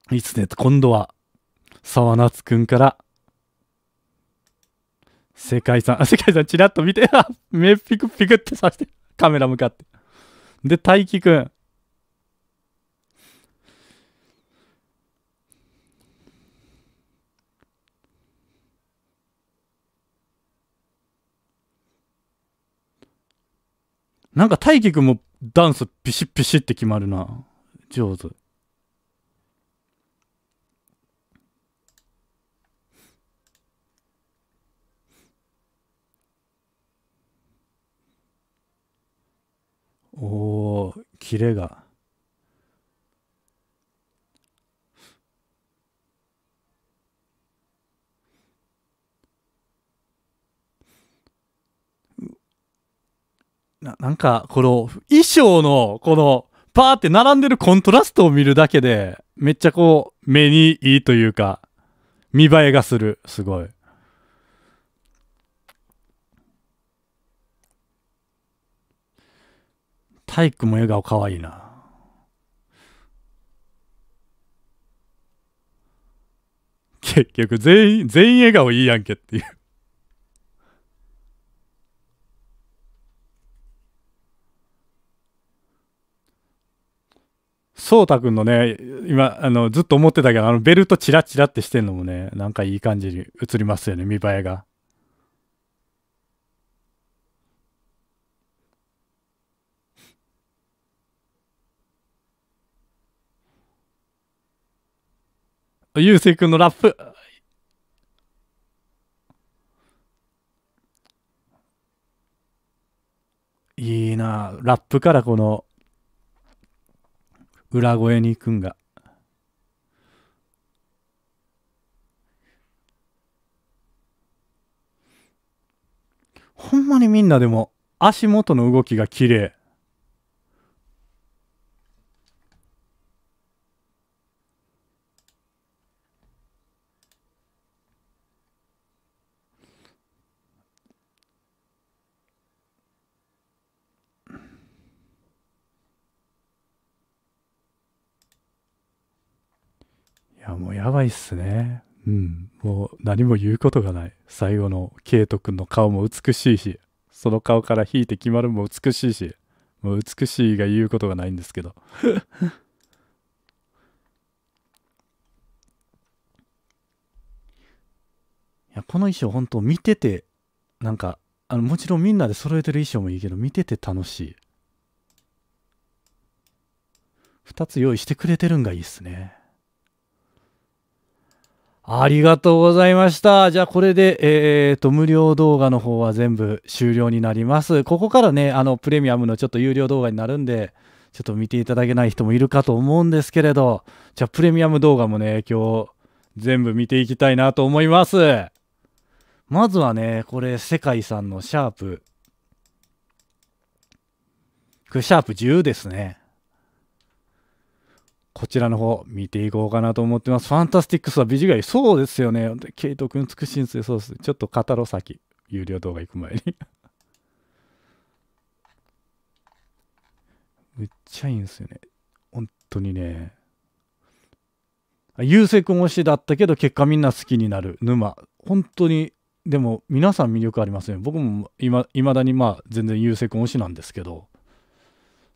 いつね、今度は、沢夏くんから、世界さん、あ、世界さん、ちらっと見て、目ピクピクってさして、カメラ向かって。で、大輝くん。なんか大輝くんもダンスピシッピシッって決まるな。上手。おお、キレが。ななんか、この衣装の、この、パーって並んでるコントラストを見るだけで、めっちゃこう、目にいいというか、見栄えがする。すごい。体育も笑顔かわいいな。結局、全員、全員笑顔いいやんけっていうそうたくんのね、今、あの、ずっと思ってたけど、あの、ベルトチラチラってしてんのもね、なんかいい感じに映りますよね、見栄えが。ゆうせいくんのラップ。いいなラップからこの裏声に行くんが。ほんまにみんなでも足元の動きが綺麗。やばいっすね。うん。もう何も言うことがない。最後のケイト君の顔も美しいし、その顔から引いて決まるも美しいし、もう美しいが言うことがないんですけど。いや、この衣装本当見てて、なんか、あの、もちろんみんなで揃えてる衣装もいいけど、見てて楽しい。2つ用意してくれてるんがいいっすね。ありがとうございました。じゃあ、これで、えー、と、無料動画の方は全部終了になります。ここからね、あの、プレミアムのちょっと有料動画になるんで、ちょっと見ていただけない人もいるかと思うんですけれど、じゃあ、プレミアム動画もね、今日、全部見ていきたいなと思います。まずはね、これ、世界さんのシャープ。これ、シャープ10ですね。こちらの方見ていこうかなと思ってます。ファンタスティックスは美ジュそうですよね。ケイト君美しいんですよ。そうです。ちょっと語ろう先。有料動画行く前にめ っちゃいいんですよね。本当にね。ゆうせくん推しだったけど、結果みんな好きになる。沼。本当に、でも皆さん魅力ありますね。僕も今、いまだにまあ全然ゆうせくん推しなんですけど、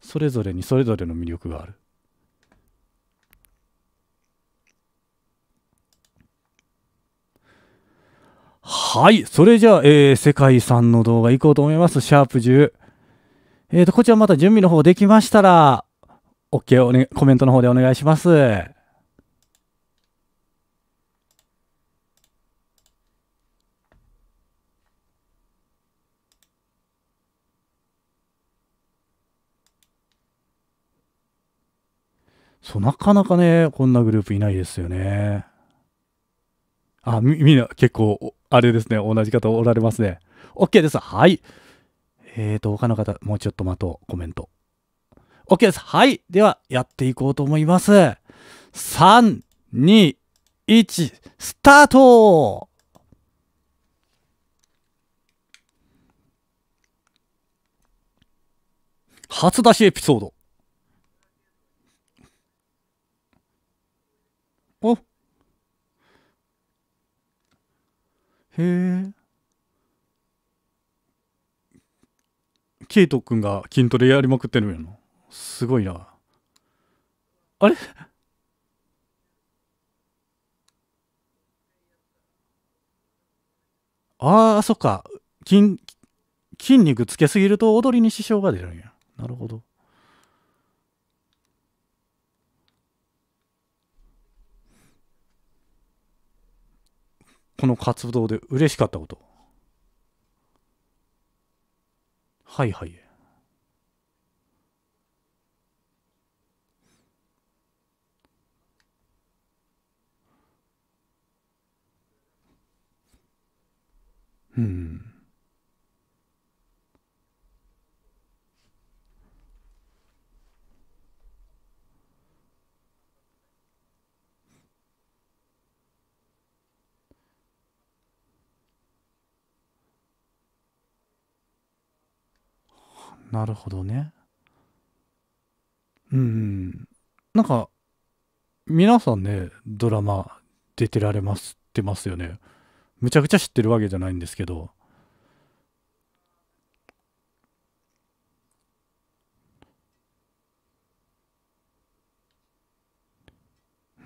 それぞれにそれぞれの魅力がある。はい。それじゃあ、えー、世界遺産の動画いこうと思います。シャープ10。えー、と、こちらまた準備の方できましたら、OK をね、コメントの方でお願いします。そう、なかなかね、こんなグループいないですよね。あ、み、みんな結構、あれですね、同じ方おられますね。OK です。はい。えーと、他の方、もうちょっと待とう。コメント。OK です。はい。では、やっていこうと思います。3、2、1、スタート初出しエピソード。へえケイト君が筋トレやりまくってるんやすごいなあれああそっか筋筋肉つけすぎると踊りに支障が出るんやなるほどこの活動で嬉しかったこと。はいはい。うん。なるほどね。うん。なんか、皆さんね、ドラマ出てられますってますよね。むちゃくちゃ知ってるわけじゃないんですけど。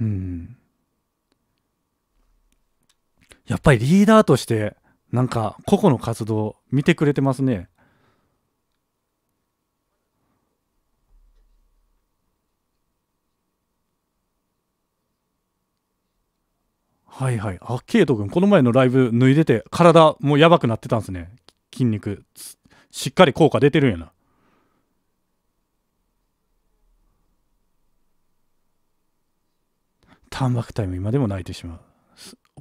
うん。やっぱりリーダーとして、なんか個々の活動見てくれてますね。はいはいあケイト君この前のライブ脱いでて体もうやばくなってたんですね筋肉しっかり効果出てるんやなタンバクタイム今でも泣いてしまう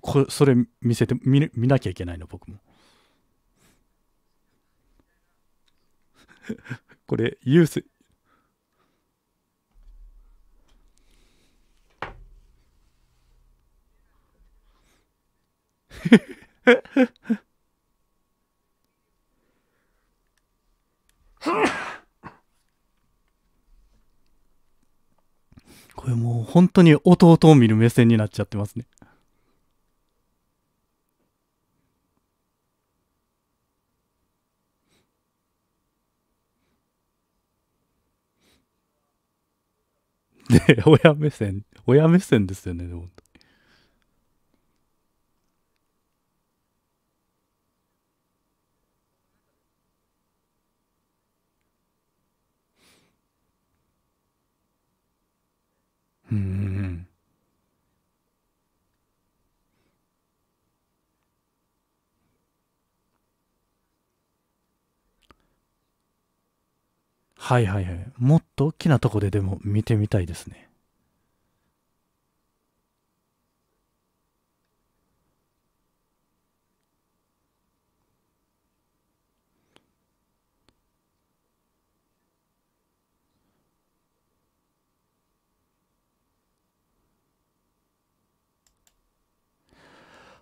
こそれ見せて見見なきゃいけないの僕も これユース これもう本当に弟を見る目線になっちゃってますね。で、親目線、親目線ですよね、でも。はいはいはい。もっと大きなとこででも見てみたいですね。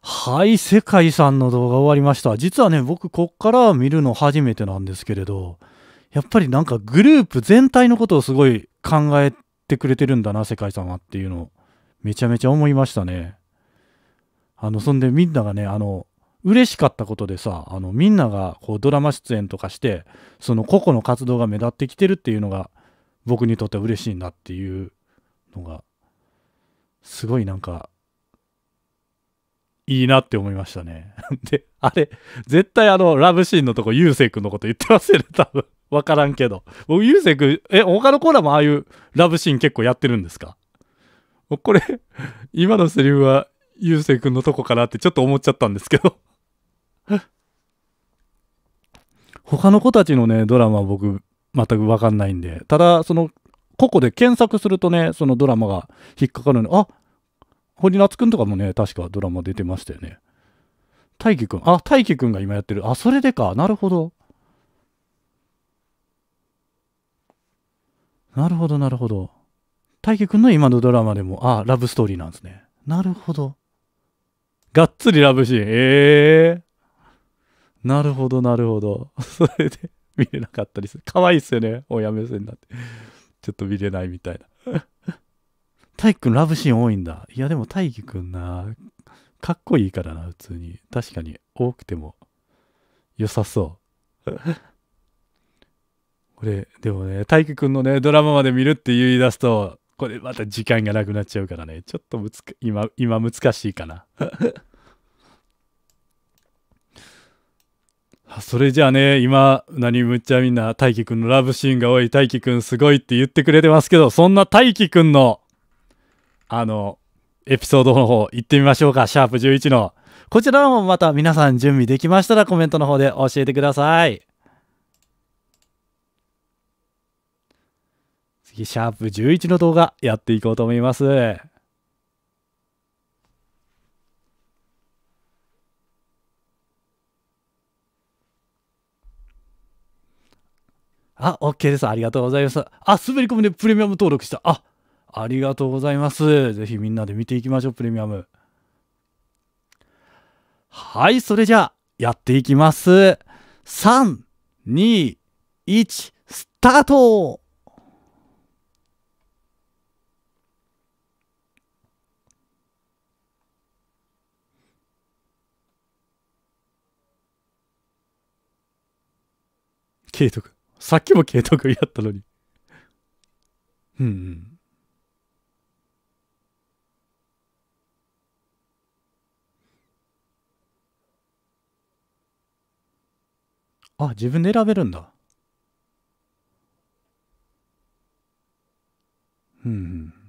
はい、世界さんの動画終わりました。実はね、僕、こっから見るの初めてなんですけれど、やっぱりなんかグループ全体のことをすごい考えてくれてるんだな世界様っていうのをめちゃめちゃ思いましたね。あのそんでみんながねあの嬉しかったことでさあのみんながこうドラマ出演とかしてその個々の活動が目立ってきてるっていうのが僕にとっては嬉しいなっていうのがすごいなんかいいなって思いましたね。で、あれ、絶対あの、ラブシーンのとこ、ゆうせいくんのこと言ってますよね、多分わからんけど。僕、ゆうせいくえ、他のコーナーもああいうラブシーン結構やってるんですかこれ、今のセリフは、ゆうせいくんのとこかなってちょっと思っちゃったんですけど他の子たちのね、ドラマは僕、全くわかんないんで。ただ、その、個々で検索するとね、そのドラマが引っかかるので、あ堀夏くんとかもね、確かドラマ出てましたよね。大輝くん。あ、大輝くんが今やってる。あ、それでか。なるほど。なるほど、なるほど。大輝くんの今のドラマでも、ああ、ラブストーリーなんですね。なるほど。がっつりラブシーン。ええー、なるほど、なるほど。それで見れなかったりする。可愛いっすよね。おやめせになって。ちょっと見れないみたいな。大輝くんラブシーン多いんだ。いや、でも大輝くんな、かっこいいからな、普通に。確かに、多くても良さそう。これ、でもね、大樹くんのね、ドラマまで見るって言い出すと、これまた時間がなくなっちゃうからね、ちょっとむつ今、今難しいかな。それじゃあね、今、何むっちゃみんな、大樹くんのラブシーンが多い、大樹くんすごいって言ってくれてますけど、そんな大樹くんの、あの、エピソードの方、行ってみましょうか、シャープ11の。こちらもまた皆さん準備できましたらコメントの方で教えてください。次、シャープ11の動画やっていこうと思います。あ、OK です。ありがとうございます。あ、滑り込みでプレミアム登録した。あ、ありがとうございます。ぜひみんなで見ていきましょう、プレミアム。はい、それじゃあ、やっていきます。3、2、1、スタートト徳。さっきもト徳やったのに。うんうん。あ、自分で選べるんだ。うん、うん。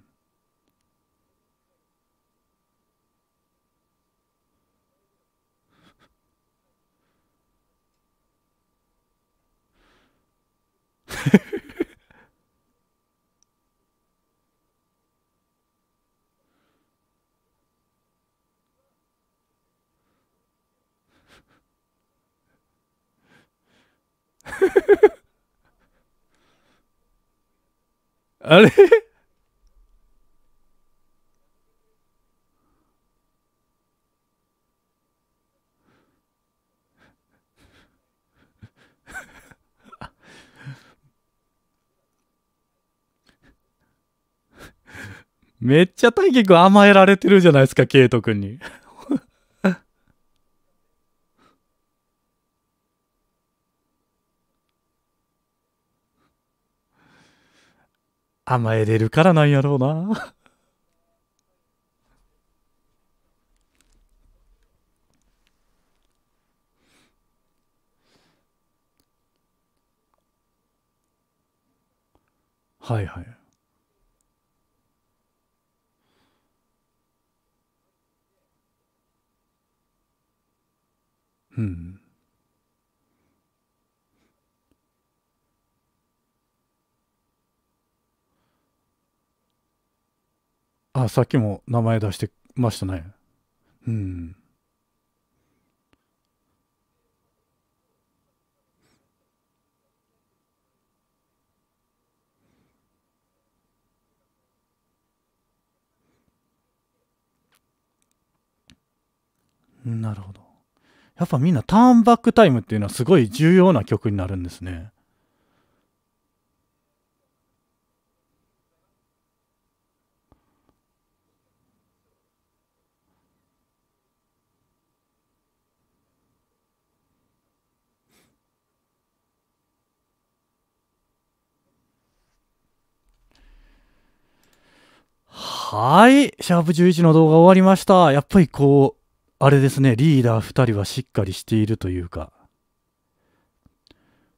あれめっちゃ大輝甘えられてるじゃないですか、ケイトくんに。甘えれるからなんやろうな。はいはい。うん。あ、さっきも名前出してましたね。うん。なるほど。やっぱみんなターンバックタイムっていうのはすごい重要な曲になるんですね。はい。シャープ11の動画終わりました。やっぱりこう、あれですね、リーダー2人はしっかりしているというか、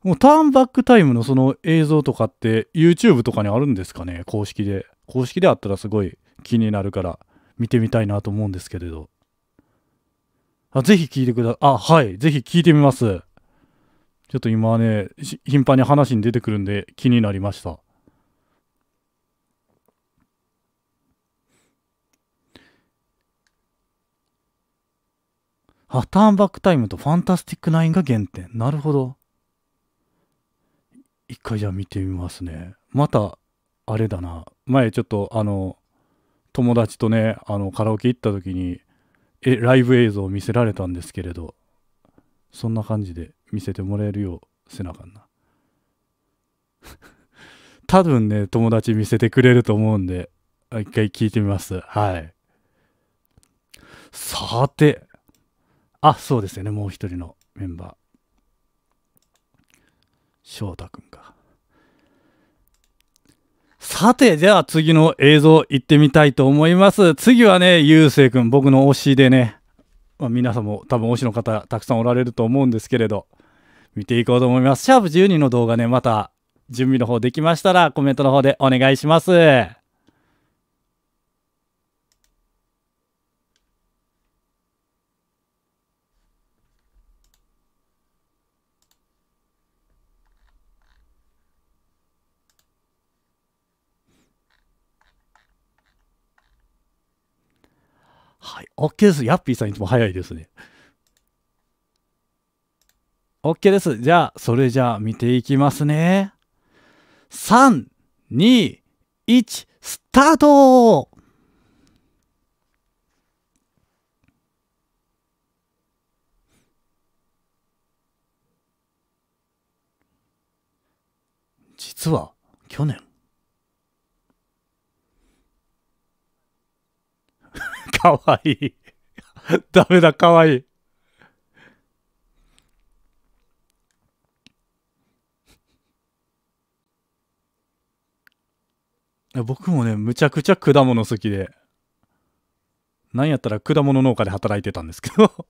もうターンバックタイムのその映像とかって YouTube とかにあるんですかね、公式で。公式であったらすごい気になるから見てみたいなと思うんですけれど。あ、ぜひ聞いてください。あ、はい。ぜひ聞いてみます。ちょっと今ね、頻繁に話に出てくるんで気になりました。あ、ターンバックタイムとファンタスティックナインが原点。なるほど。一回じゃあ見てみますね。また、あれだな。前ちょっとあの、友達とね、あの、カラオケ行った時に、え、ライブ映像を見せられたんですけれど、そんな感じで見せてもらえるようせなあかんな。多分ね、友達見せてくれると思うんで、一回聞いてみます。はい。さて、あ、そうですよね。もう一人のメンバー。翔太くんか。さて、では次の映像行ってみたいと思います。次はね、ゆうせいくん、僕の推しでね、まあ、皆さんも多分推しの方たくさんおられると思うんですけれど、見ていこうと思います。シャープ12の動画ね、また準備の方できましたらコメントの方でお願いします。OK です。ヤッピーさんいつも早いですね。OK です。じゃあ、それじゃあ見ていきますね。3、2、1、スタート実は去年かわいい。ダメだ、かわいい。僕もね、むちゃくちゃ果物好きで、なんやったら果物農家で働いてたんですけど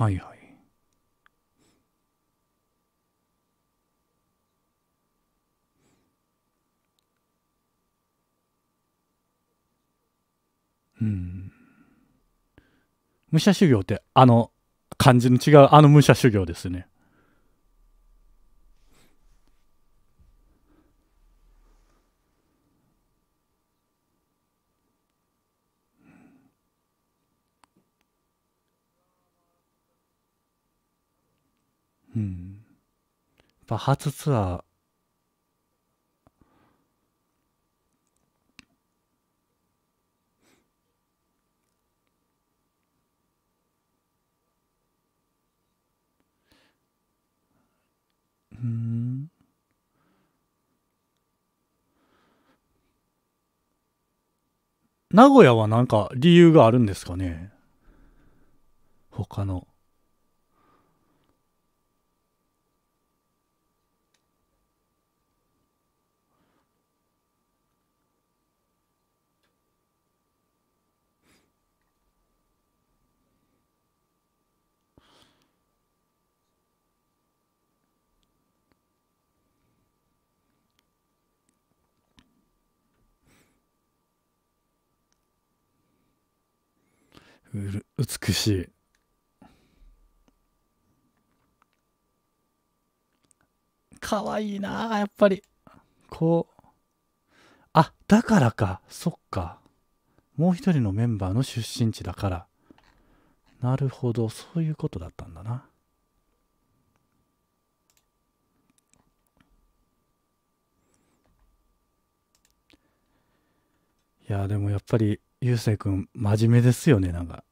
はいはい。うん。武者修行って、あの、漢字の違うあの武者修行ですね。ぱ初ツアーうん名古屋はなんか理由があるんですかね他の美しいかわいいなやっぱりこうあだからかそっかもう一人のメンバーの出身地だからなるほどそういうことだったんだないやでもやっぱりゆうせいくん、真面目ですよね、なんか。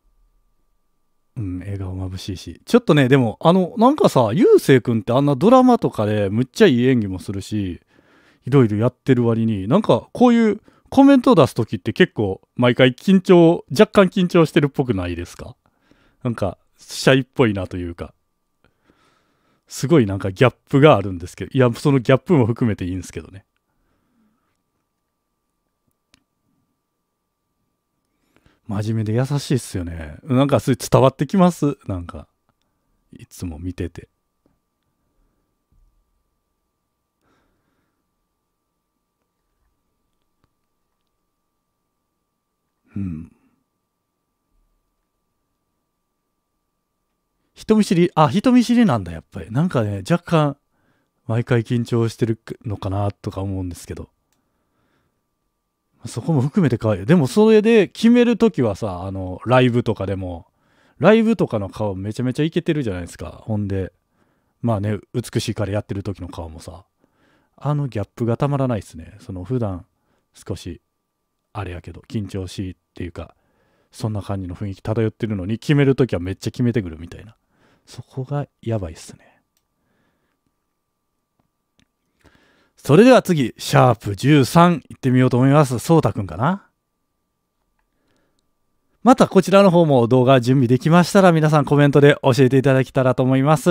うん、笑顔眩しいし。ちょっとね、でも、あの、なんかさ、ゆうせいくんってあんなドラマとかでむっちゃいい演技もするし、いろいろやってる割に、なんかこういうコメントを出す時って結構、毎回緊張、若干緊張してるっぽくないですかなんか、シャイっぽいなというか。すごいなんかギャップがあるんですけど、いや、そのギャップも含めていいんですけどね。真面目で優しいっすよね。なんかそれ伝わってきます。なんか、いつも見てて。うん。人見知り、あ、人見知りなんだ、やっぱり。なんかね、若干、毎回緊張してるのかなとか思うんですけど。そこも含めて可愛い。でもそれで決めるときはさ、あの、ライブとかでも、ライブとかの顔めちゃめちゃイケてるじゃないですか。ほんで、まあね、美しいからやってる時の顔もさ、あのギャップがたまらないですね。その普段少し、あれやけど、緊張しいっていうか、そんな感じの雰囲気漂ってるのに、決める時はめっちゃ決めてくるみたいな。そこがやばいっすね。それでは次、シャープ13いってみようと思います。そうたくんかなまたこちらの方も動画準備できましたら皆さんコメントで教えていただけたらと思います。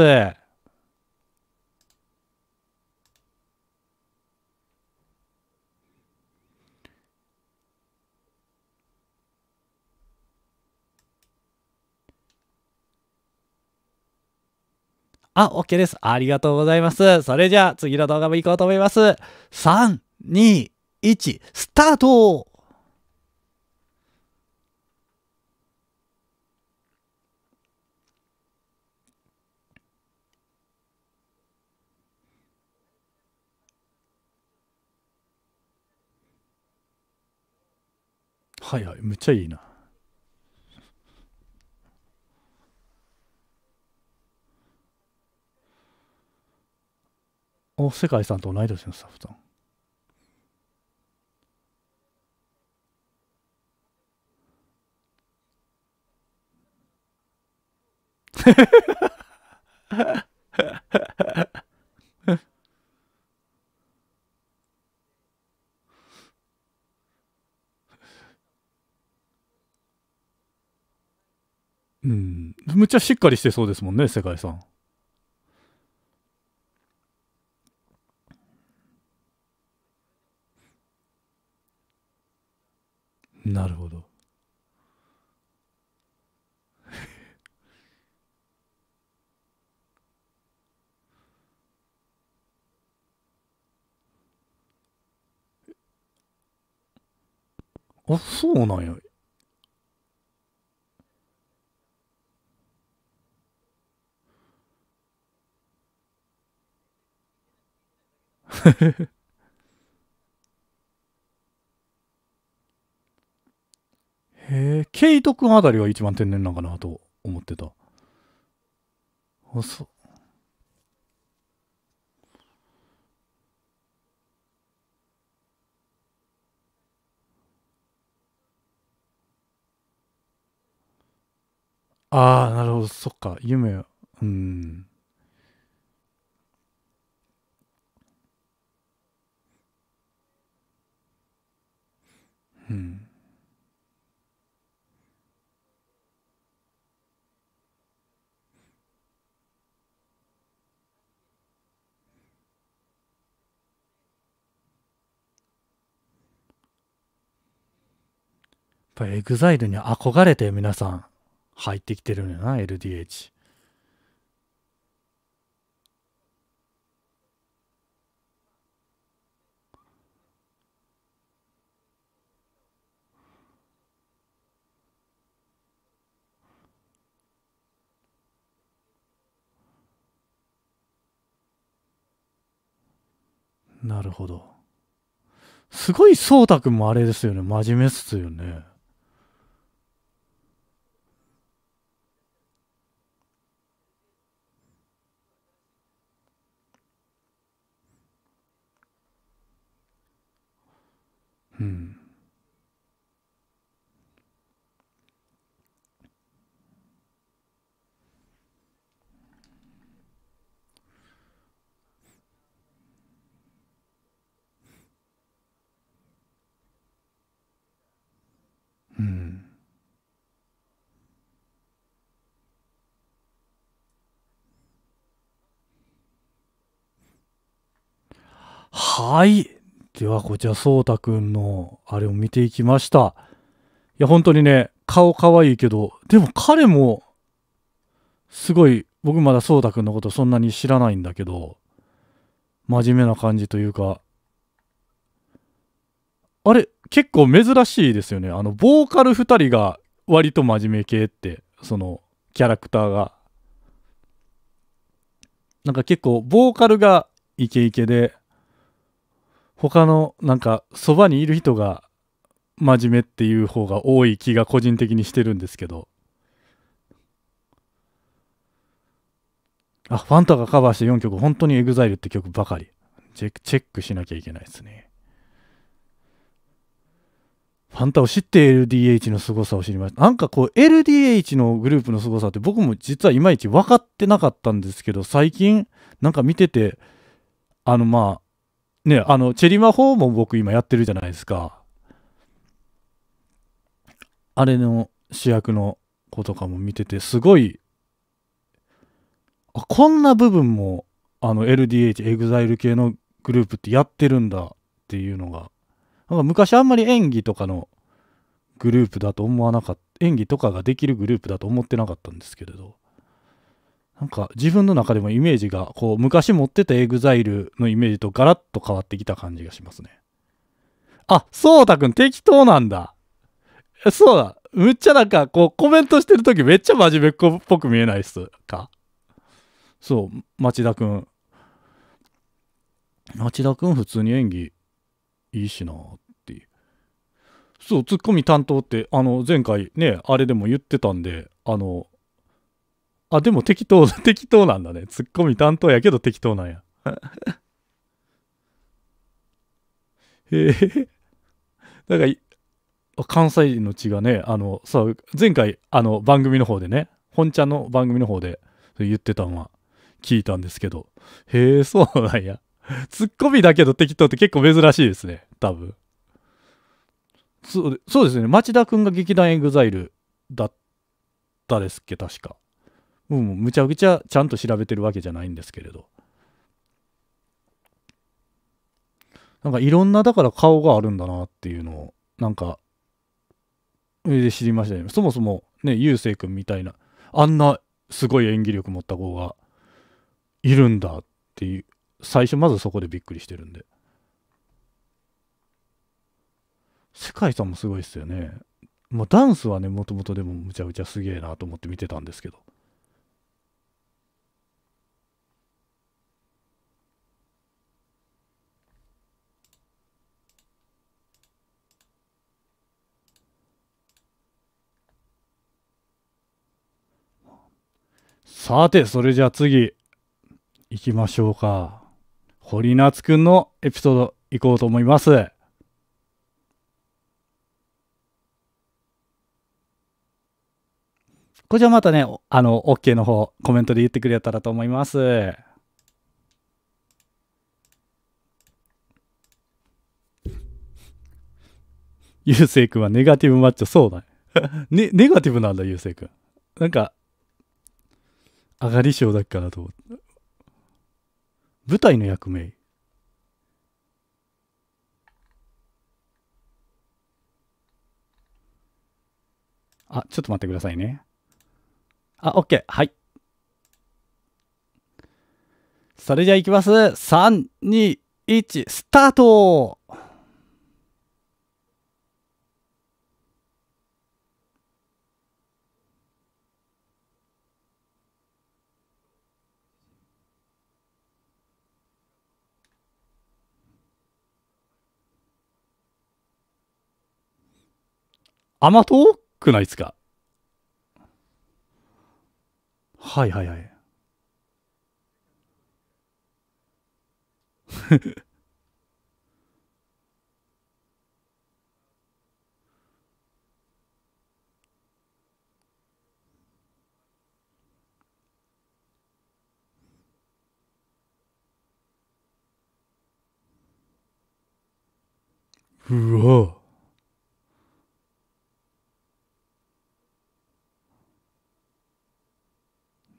あ、OK です。ありがとうございます。それじゃあ次の動画も行こうと思います。3、2、1、スタートはいはい、めっちゃいいな。お、世界さんと同い年のスタッフさん。うん。むっちゃしっかりしてそうですもんね、世界さん。なるほど あそうなんやフフフ。へえ、ケイト君あたりが一番天然なんかなと思ってた。あ、そう。ああ、なるほど、そっか、夢、うん。うん。ぱり EXILE に憧れて皆さん入ってきてるんやな LDH。なるほど。すごい、そうたくんもあれですよね。真面目っすよね。うん。うん。はい。では、こちら、そうたくんの、あれを見ていきました。いや、本当にね、顔可愛いけど、でも彼も、すごい、僕まだそうたくんのことそんなに知らないんだけど、真面目な感じというか、あれ、結構珍しいですよね。あの、ボーカル2人が割と真面目系って、その、キャラクターが。なんか結構、ボーカルがイケイケで、他のなんかそばにいる人が真面目っていう方が多い気が個人的にしてるんですけどあファンタがカバーして4曲本当に EXILE って曲ばかりチェックしなきゃいけないですねファンタを知って LDH の凄さを知りましたなんかこう LDH のグループの凄さって僕も実はいまいち分かってなかったんですけど最近なんか見ててあのまあね、あの、チェリマ法も僕今やってるじゃないですか。あれの主役の子とかも見てて、すごい、あこんな部分も、あの、LDH、EXILE 系のグループってやってるんだっていうのが、なんか昔あんまり演技とかのグループだと思わなかった、演技とかができるグループだと思ってなかったんですけれど、なんか自分の中でもイメージがこう昔持ってた exile のイメージとガラッと変わってきた感じがしますね。あ、そうたくん適当なんだ。そうだ。むっちゃなんかこうコメントしてる時めっちゃ真面目っ子っぽく見えないっすか。そう、町田くん。町田くん普通に演技いいしなっていう。そう、ツッコミ担当ってあの前回ね、あれでも言ってたんで、あの、あ、でも適当、適当なんだね。ツッコミ担当やけど適当なんや。へえ。だから、関西の血がね、あの、さ、前回、あの、番組の方でね、本ちゃんの番組の方で言ってたんは聞いたんですけど、へえ、そうなんや。ツッコミだけど適当って結構珍しいですね、多分。そうそうですね、町田くんが劇団 EXILE だったですっけ、確か。うん、むちゃくちゃちゃんと調べてるわけじゃないんですけれど。なんかいろんなだから顔があるんだなっていうのをなんかで知りましたね。そもそもね、ゆうせいくんみたいなあんなすごい演技力持った子がいるんだっていう最初まずそこでびっくりしてるんで。世界さんもすごいっすよね。もうダンスはね、もともとでもむちゃくちゃすげえなと思って見てたんですけど。さて、それじゃあ次、行きましょうか。堀夏くんのエピソード行こうと思います。こちらまたね、あの、OK の方、コメントで言ってくれたらと思います。ゆうせいくんはネガティブマッチョ、そうだね。ね、ネガティブなんだ、ゆうせいくん。なんか、上がり症だからと舞台の役名あ、ちょっと待ってくださいね。あ、OK。はい。それじゃあきます。3、2、1、スタート甘遠くないですかはいはいはい。うわ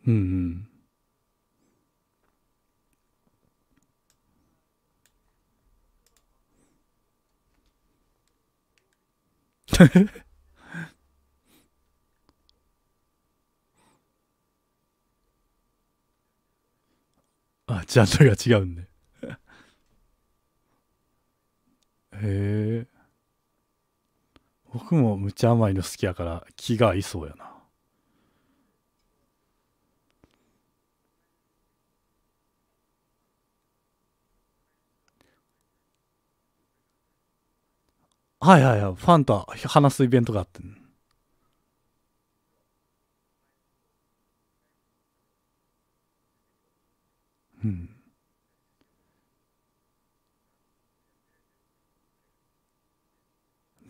うんうん。あ、ジャンルが違うんで へえ。僕もむちゃ甘いの好きやから気が合いそうやな。はいはいはい。ファンと話すイベントがあって、うん。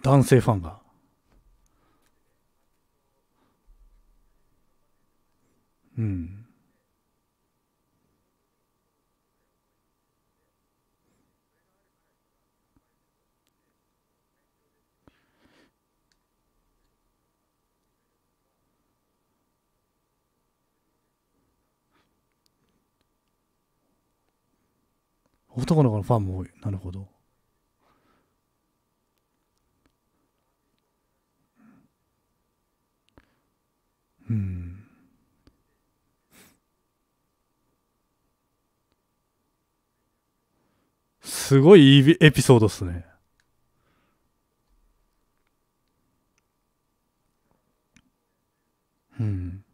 男性ファンが。うん。男の子のファンも多い。なるほど。うん。すごいいいエピソードっすね。うん。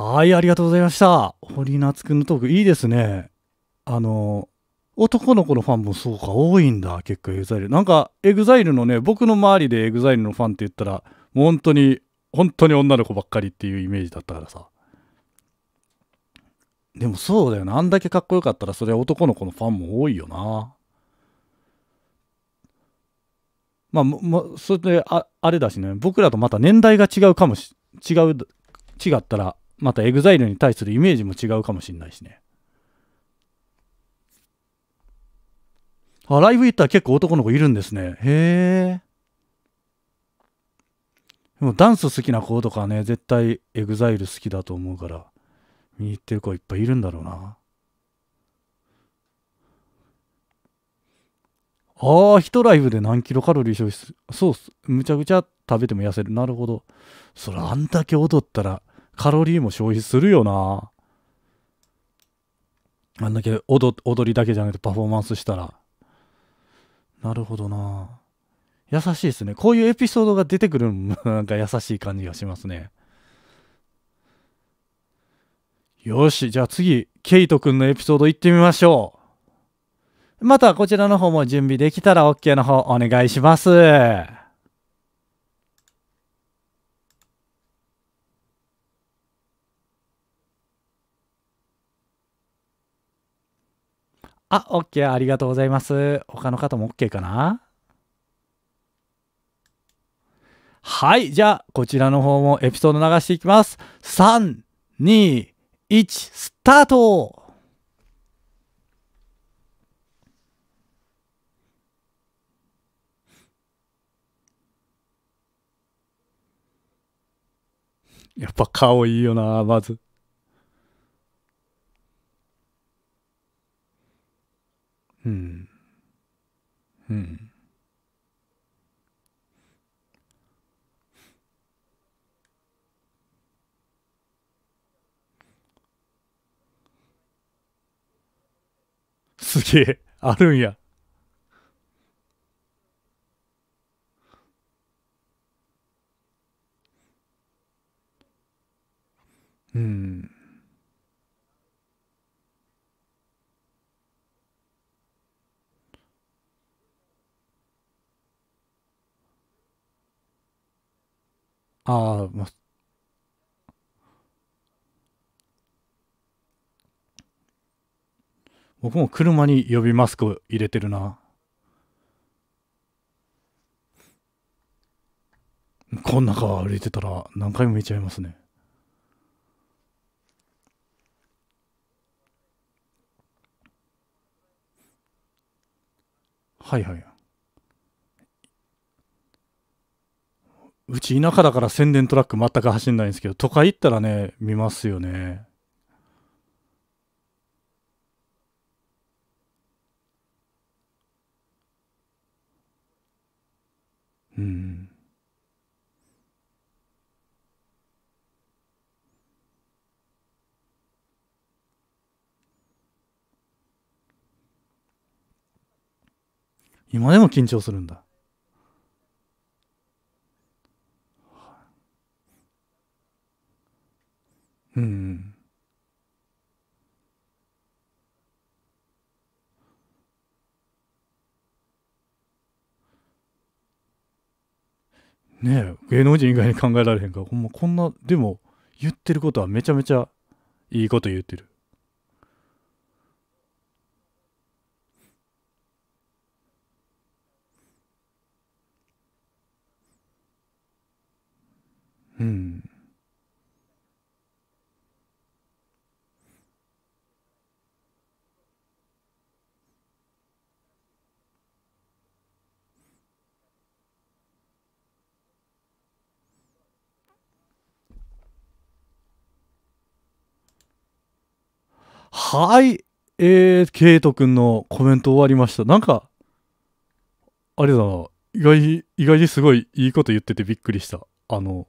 はい、ありがとうございました。堀夏くんのトーク、いいですね。あの、男の子のファンもそうか、多いんだ、結果、EXILE。なんか、EXILE のね、僕の周りで EXILE のファンって言ったら、もう本当に、本当に女の子ばっかりっていうイメージだったからさ。でもそうだよな、あんだけかっこよかったら、それは男の子のファンも多いよな。まあ、ま、それであ、あれだしね、僕らとまた年代が違うかもし、違う、違ったら、また EXILE に対するイメージも違うかもしんないしね。あ、ライブ行ったら結構男の子いるんですね。へえ。でもダンス好きな子とかね、絶対 EXILE 好きだと思うから、見に行ってる子いっぱいいるんだろうな。ああ、一ライブで何キロカロリー消費する。そうっす。むちゃくちゃ食べても痩せる。なるほど。そら、あんだけ踊ったらカロリーも消費するよな。あんだけ踊踊りだけじゃなくてパフォーマンスしたら。なるほどな優しいですね。こういうエピソードが出てくるのも なんか優しい感じがしますね。よし、じゃあ次、ケイトくんのエピソード行ってみましょう。またこちらの方も準備できたら OK の方お願いします。あ、OK、ありがとうございます。他の方も OK かなはい、じゃあ、こちらの方もエピソード流していきます。3、2、1、スタートやっぱ顔いいよな、まず。うん。うん。すげえ、あるんや。うん。ああ、まあ、僕も車に予備マスクを入れてるな。こん中歩いてたら何回も見ちゃいますね。はいはい。うち田舎だから宣伝トラック全く走んないんですけど、都会行ったらね、見ますよね。うん。今でも緊張するんだ。ねえ、芸能人以外に考えられへんから、ほんまこんな、でも言ってることはめちゃめちゃいいこと言ってる。はい。えー、ケイト君のコメント終わりました。なんか、あれだな。意外、意外にすごいいいこと言っててびっくりした。あの、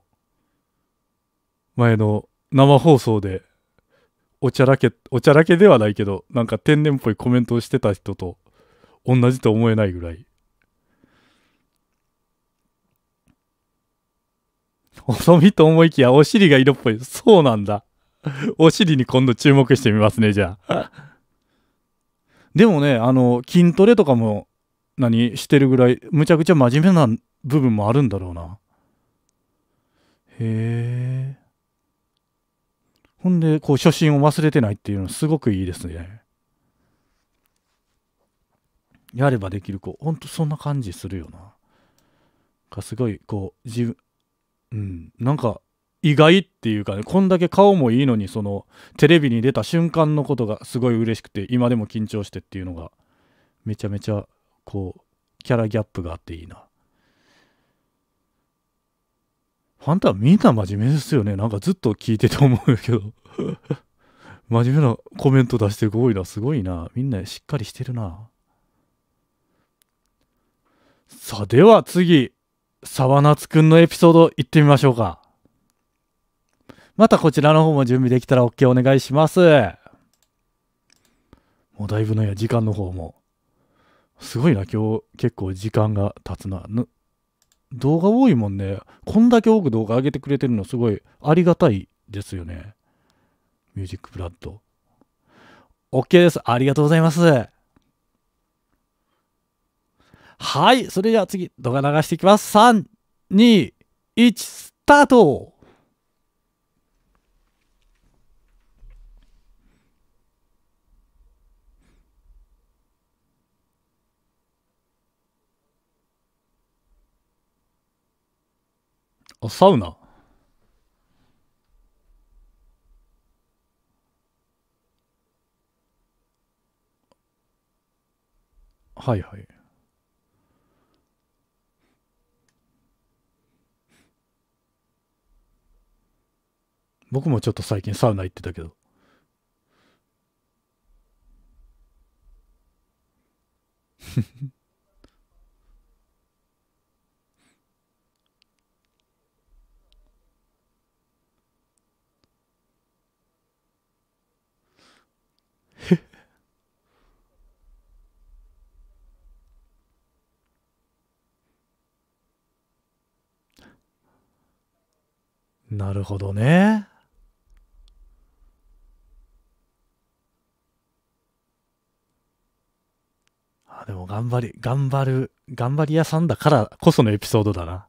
前の生放送で、おちゃらけ、おちゃらけではないけど、なんか天然っぽいコメントをしてた人と同じと思えないぐらい。細身と思いきやお尻が色っぽい。そうなんだ。お尻に今度注目してみますね、じゃあ。でもね、あの、筋トレとかも、何、してるぐらい、むちゃくちゃ真面目な部分もあるんだろうな。へえ。ほんで、こう、初心を忘れてないっていうのすごくいいですね。やればできる子、ほんとそんな感じするよな。がすごい、こう、自分、うん、なんか、意外っていうかねこんだけ顔もいいのにそのテレビに出た瞬間のことがすごい嬉しくて今でも緊張してっていうのがめちゃめちゃこうキャラギャップがあっていいなファンタみんな真面目ですよねなんかずっと聞いてて思うけど 真面目なコメント出してる子多いなすごいなみんなしっかりしてるなさあでは次沢夏くんのエピソードいってみましょうかまたこちらの方も準備できたら OK お願いします。もうだいぶね、や、時間の方も。すごいな、今日結構時間が経つな。動画多いもんね。こんだけ多く動画上げてくれてるのすごいありがたいですよね。ミュージックブラッド。OK です。ありがとうございます。はい。それでは次、動画流していきます。3、2、1、スタートあ、サウナ。はいはい。僕もちょっと最近サウナ行ってたけど。なるほどね。あ、でも頑張り、頑張る、頑張り屋さんだからこそのエピソードだな。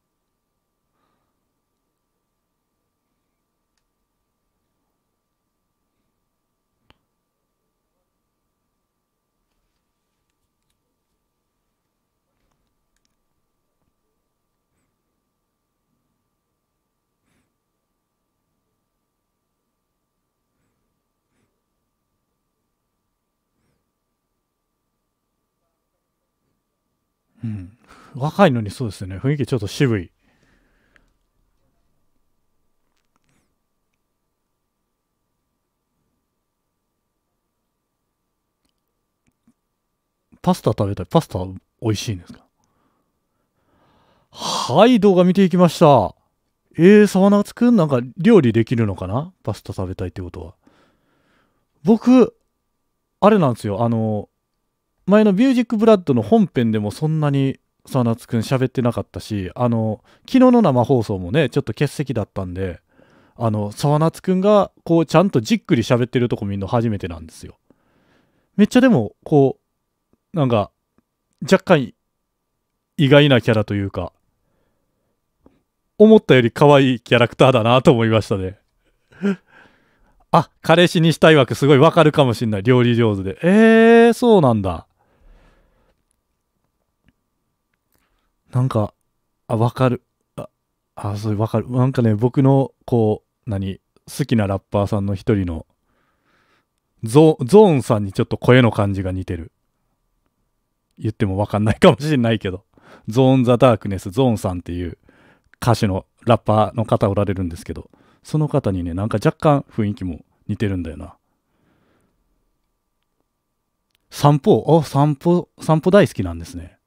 若いのにそうですね。雰囲気ちょっと渋い。パスタ食べたい。パスタ美味しいんですかはい、動画見ていきました。えー、沢夏くんなんか料理できるのかなパスタ食べたいってことは。僕、あれなんですよ。あの、前のミュージックブラッドの本編でもそんなに沢夏くん喋ってなかったしあの昨日の生放送もねちょっと欠席だったんであの沢夏くんがこうちゃんとじっくり喋ってるとこ見るの初めてなんですよ。めっちゃでもこうなんか若干意外なキャラというか思ったより可愛いキャラクターだなと思いましたね。あ彼氏にしたい枠すごいわかるかもしんない料理上手で。えー、そうなんだ。なんか、あ、わかる。あ、あそう、わかる。なんかね、僕の、こう、何、好きなラッパーさんの一人の、ゾゾーンさんにちょっと声の感じが似てる。言ってもわかんないかもしれないけど、ゾーン・ザ・ダークネス、ゾーンさんっていう歌手のラッパーの方おられるんですけど、その方にね、なんか若干雰囲気も似てるんだよな。散歩、あ、散歩、散歩大好きなんですね。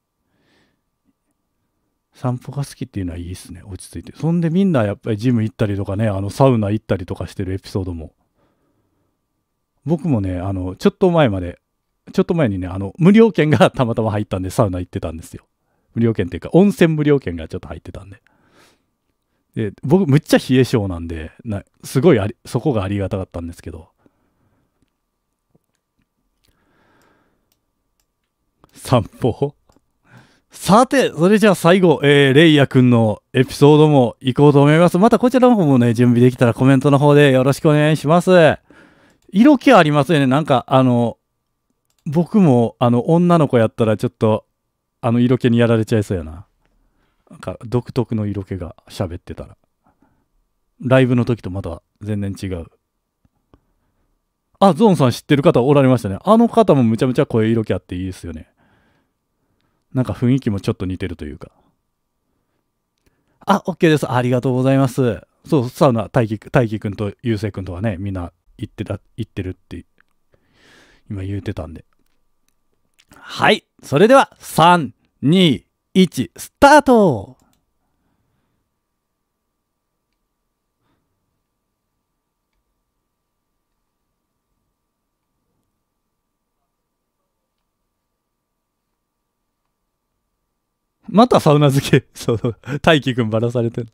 散歩が好きっていうのはいいっすね。落ち着いて。そんでみんなやっぱりジム行ったりとかね、あのサウナ行ったりとかしてるエピソードも。僕もね、あの、ちょっと前まで、ちょっと前にね、あの、無料券がたまたま入ったんでサウナ行ってたんですよ。無料券っていうか、温泉無料券がちょっと入ってたんで。で、僕、むっちゃ冷え性なんで、なすごいあり、そこがありがたかったんですけど。散歩さて、それじゃあ最後、えー、レイヤくんのエピソードも行こうと思います。またこちらの方もね、準備できたらコメントの方でよろしくお願いします。色気ありますよね。なんか、あの、僕も、あの、女の子やったらちょっと、あの、色気にやられちゃいそうやな。なんか、独特の色気が喋ってたら。ライブの時とまた全然違う。あ、ゾーンさん知ってる方おられましたね。あの方もむちゃむちゃ声色気あっていいですよね。なんか雰囲気もちょっと似てるというか。あ、OK です。ありがとうございます。そう、サウナ、大輝大輝くんと雄星くんとはね、みんな行ってた、行ってるって、今言うてたんで。はい。それでは、3、2、1、スタートまたサウナ好き。そう、大輝くんばらされてる。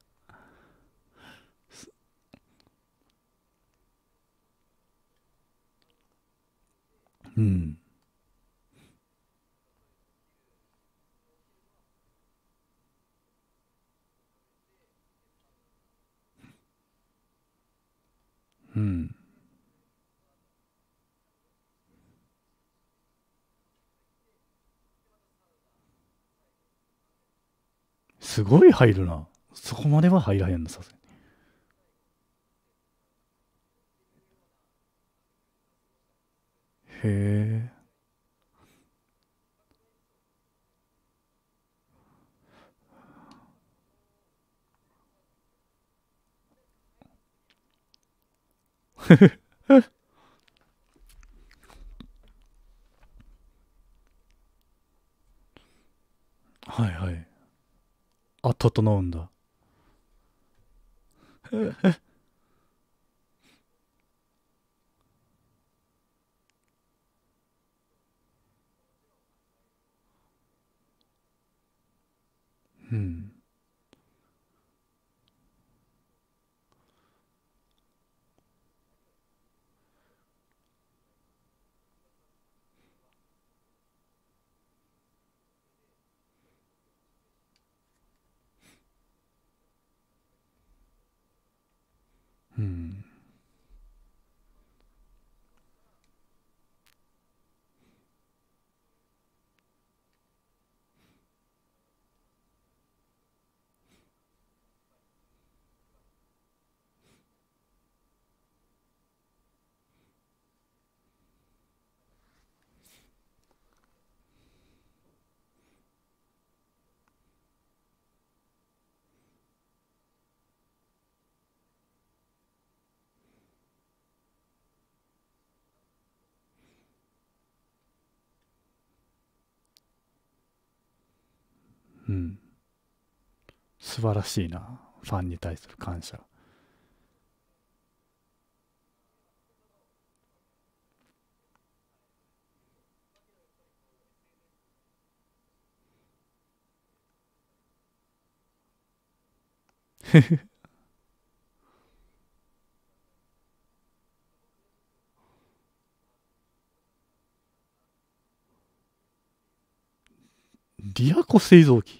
うん。うん。すごい入るな。そこまでは入らへんの、さすがに。へえ。はいはい。あ、整うんだ。うん。Hmm. うん。素晴らしいな。ファンに対する感謝。リアコ製造機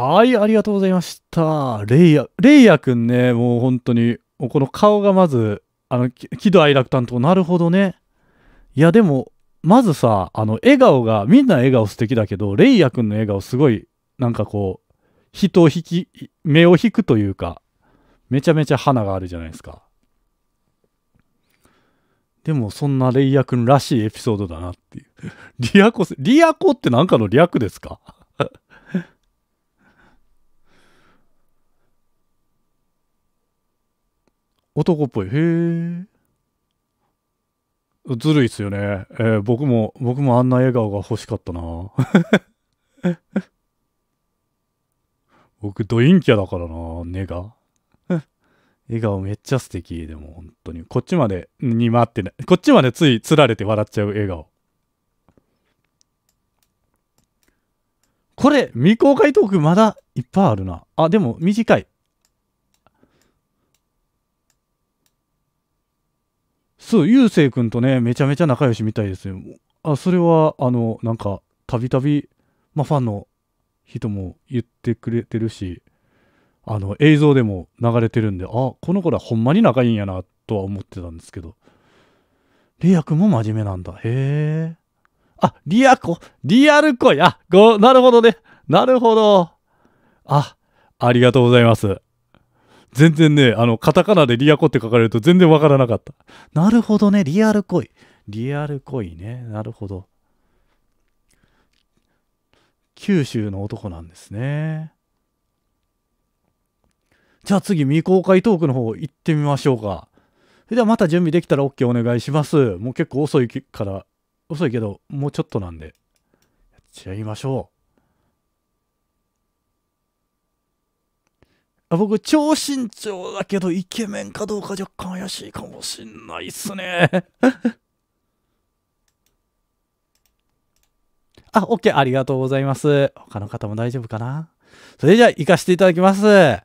はい、ありがとうございました。レイヤ、レイヤくんね、もう本当に、もうこの顔がまず、あの、喜怒哀楽担当、なるほどね。いや、でも、まずさ、あの、笑顔が、みんな笑顔素敵だけど、レイヤーくんの笑顔すごい、なんかこう、人を引き、目を引くというか、めちゃめちゃ花があるじゃないですか。でもそんなレイヤー君らしいエピソードだなっていう。リアコ、リアコって何かの略ですか男っぽい。へえ。ずるいっすよね。えー、僕も、僕もあんな笑顔が欲しかったな。僕、ドインキャだからな、根が。笑顔めっちゃ素敵。でも、本当に。こっちまで、に待ってない。こっちまでつい、つられて笑っちゃう笑顔。これ、未公開トークまだいっぱいあるな。あ、でも短い。そう、ゆうせいくんとね、めちゃめちゃ仲良しみたいですよ。あ、それは、あの、なんか、たびたび、まあ、ファンの人も言ってくれてるし、あの、映像でも流れてるんで、あ、この子らほんまに仲いいんやな、とは思ってたんですけど。リアくんも真面目なんだ。へえ。あ、リア子、リアル子や。ご、なるほどね。なるほど。あ、ありがとうございます。全然ね、あの、カタカナでリアコって書かれると全然わからなかった。なるほどね、リアル恋。リアル恋ね、なるほど。九州の男なんですね。じゃあ次、未公開トークの方行ってみましょうか。それではまた準備できたら OK お願いします。もう結構遅いから、遅いけど、もうちょっとなんで、やっちゃいましょう。僕、超身長だけど、イケメンかどうか若干怪しいかもしんないっすね。あ、OK。ありがとうございます。他の方も大丈夫かなそれじゃあ、行かせていただきます。3、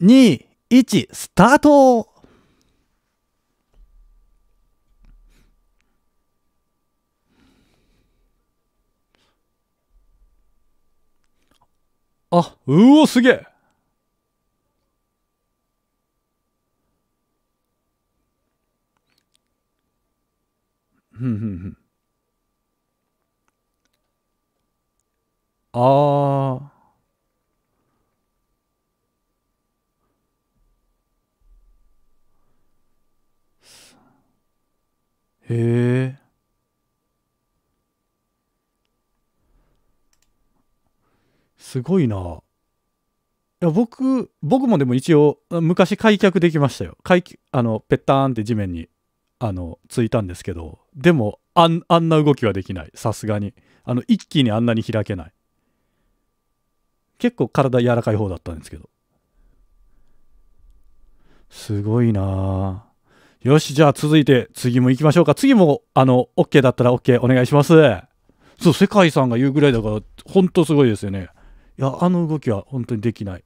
2、1、スタートあ、うお、すげえふんふんふん。ああ。へえ。すごいな。いや僕僕もでも一応昔開脚できましたよ開あのぺったんって地面にあのついたんですけどでもあんあんな動きはできないさすがにあの一気にあんなに開けない結構体柔らかい方だったんですけどすごいなよしじゃあ続いて次も行きましょうか次もあの OK だったら OK お願いしますそう世界さんが言うぐらいだからほんとすごいですよねいやあの動きは本当にできない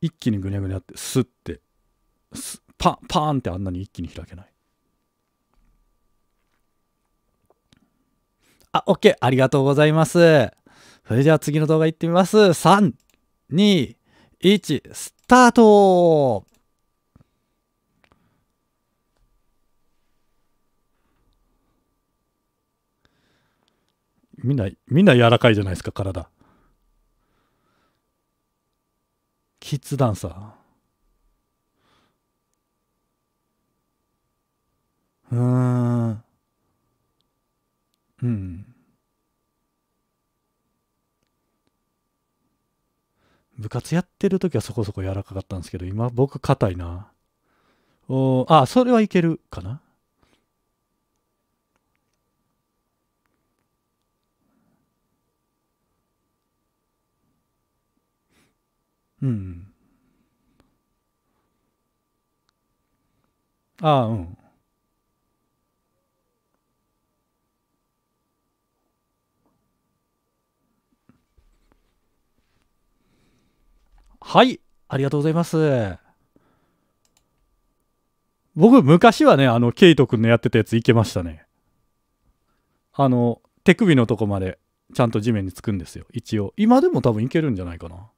一気にぐにゃぐにゃってスッてパパーンってあんなに一気に開けない。あ、OK! ありがとうございます。それゃあ次の動画いってみます。3、2、1、スタートみんな、みんな柔らかいじゃないですか、体。キッズダンサー。うん。うん。部活やってる時はそこそこ柔らかかったんですけど、今僕硬いな。おあ、それはいけるかな。うん。ああ、うん。はい、ありがとうございます。僕、昔はね、あの、ケイト君のやってたやついけましたね。あの、手首のとこまでちゃんと地面につくんですよ、一応。今でも多分いけるんじゃないかな。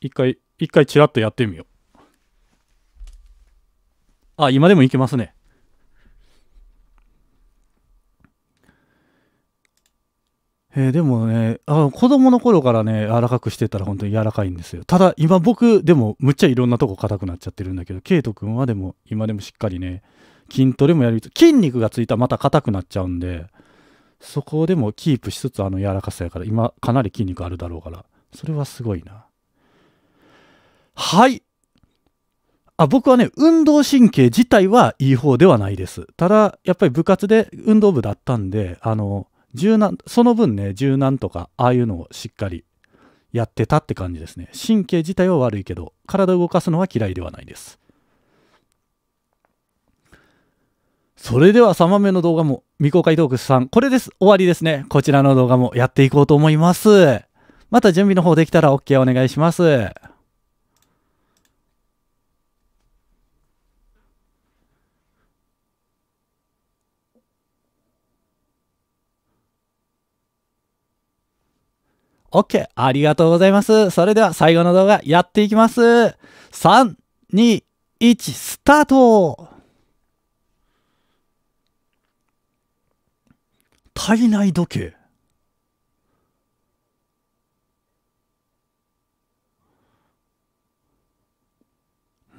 一回、一回チラッとやってみよう。あ、今でもいけますね。えー、でもねあ子供の頃からね柔らかくしてたら本当に柔らかいんですよただ今僕でもむっちゃいろんなとこ硬くなっちゃってるんだけどケイト君はでも今でもしっかりね筋トレもやる筋肉がついたらまた硬くなっちゃうんでそこでもキープしつつあの柔らかさやから今かなり筋肉あるだろうからそれはすごいなはいあ僕はね運動神経自体はいい方ではないですただやっぱり部活で運動部だったんであの柔軟、その分ね、柔軟とか、ああいうのをしっかりやってたって感じですね。神経自体は悪いけど、体を動かすのは嫌いではないです。それでは3番目の動画も未公開トークスさん、これです。終わりですね。こちらの動画もやっていこうと思います。また準備の方できたら OK お願いします。OK。ありがとうございます。それでは最後の動画やっていきます。3、2、1、スタート体内時計。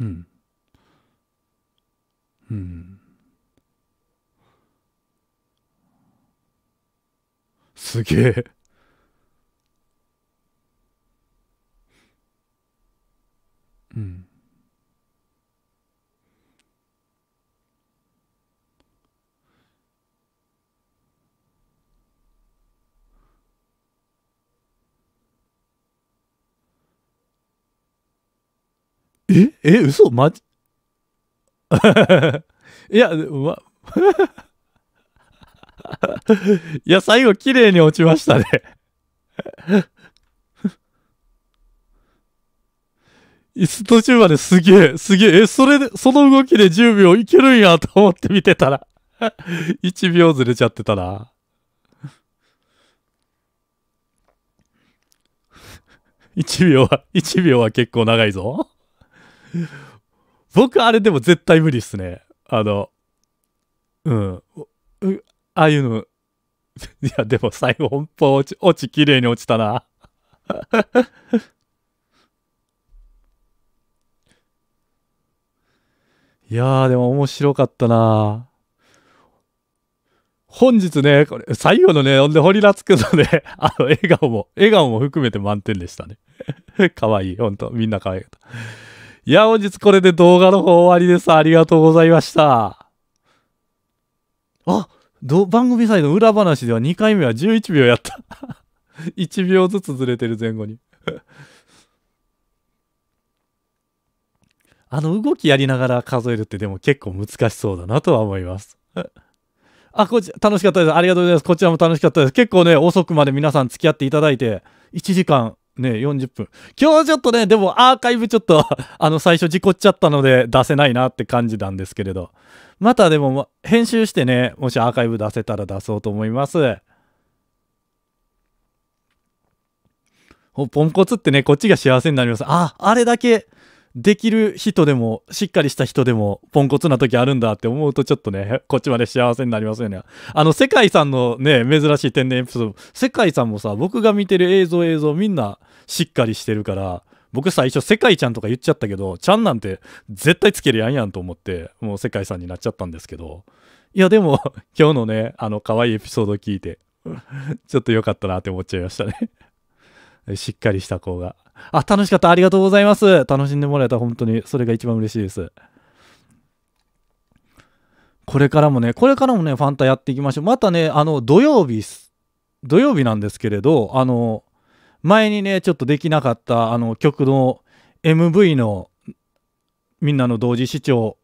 うん。うん。すげえ。うん、ええ嘘マジ いや、うわ いや、最後、綺麗に落ちましたね椅子途中まですげえ、すげえ、え、それで、その動きで10秒いけるんやと思って見てたら1 秒ずれちゃってたな。1 秒は、1秒は結構長いぞ 僕、あれでも絶対無理っすね。あの、うん。ああいうの、いや、でも最後、本当落ち、落ち、綺麗に落ちたないやー、でも面白かったな本日ね、これ、最後のね、ほんで、ホリラつくのね、あの、笑顔も、笑顔も含めて満点でしたね。かわいい、ほんと、みんなかわいかった。いや、本日これで動画の方終わりです。ありがとうございました。あど番組祭の裏話では2回目は11秒やった。1 秒ずつずれてる前後にあの動きやりながら数えるってでも結構難しそうだなとは思います。あ、こっち、楽しかったです。ありがとうございます。こちらも楽しかったです。結構ね、遅くまで皆さん付き合っていただいて、1時間ね、40分。今日ちょっとね、でもアーカイブちょっと あの、最初事故っちゃったので出せないなって感じなんですけれど。またでも、編集してね、もしアーカイブ出せたら出そうと思います。ポンコツってね、こっちが幸せになります。あ、あれだけできる人でも、しっかりした人でも、ポンコツな時あるんだって思うと、ちょっとね、こっちまで幸せになりますよね。あの、世界さんのね、珍しい天然エピソード、世界さんもさ、僕が見てる映像、映像、みんなしっかりしてるから、僕最初、世界ちゃんとか言っちゃったけど、ちゃんなんて絶対つけるやんやんと思って、もう世界さんになっちゃったんですけど、いや、でも、今日のね、あの、可愛いエピソード聞いて、ちょっと良かったなって思っちゃいましたね しっかりした子があ、楽しかった。ありがとうございます。楽しんでもらえた本当に、それが一番嬉しいです。これからもね、これからもね、ファンタやっていきましょう。またね、あの、土曜日、土曜日なんですけれど、あの、前にね、ちょっとできなかった、あの、曲の MV のみんなの同時視聴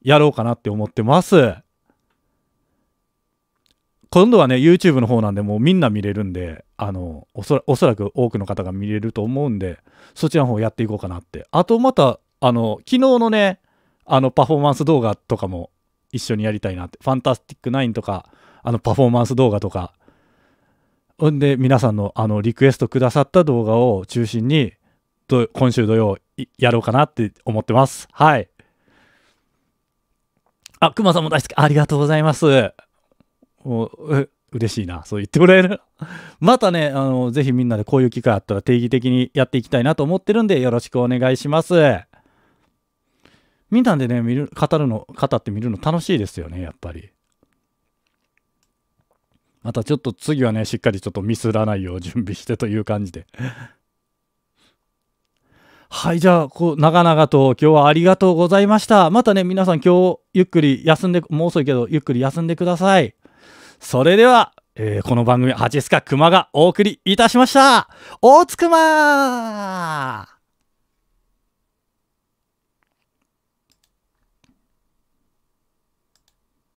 やろうかなって思ってます。今度はね YouTube の方なんでもうみんな見れるんであのおそらく多くの方が見れると思うんでそちらの方やっていこうかなってあとまたあの昨日のねあのパフォーマンス動画とかも一緒にやりたいなってファンタスティック9とかあのパフォーマンス動画とかほんで皆さんのあのリクエストくださった動画を中心に今週土曜やろうかなって思ってますはいあくまさんも大好きありがとうございますう嬉しいな。そう言ってもらえる。またね、あの、ぜひみんなでこういう機会あったら定義的にやっていきたいなと思ってるんで、よろしくお願いします。みんなでね、見る、語るの、語って見るの楽しいですよね、やっぱり。またちょっと次はね、しっかりちょっとミスらないよう準備してという感じで。はい、じゃあ、こう、長々と今日はありがとうございました。またね、皆さん今日ゆっくり休んで、もう遅いけど、ゆっくり休んでください。それでは、えー、この番組、ハチスカ熊がお送りいたしました。大津熊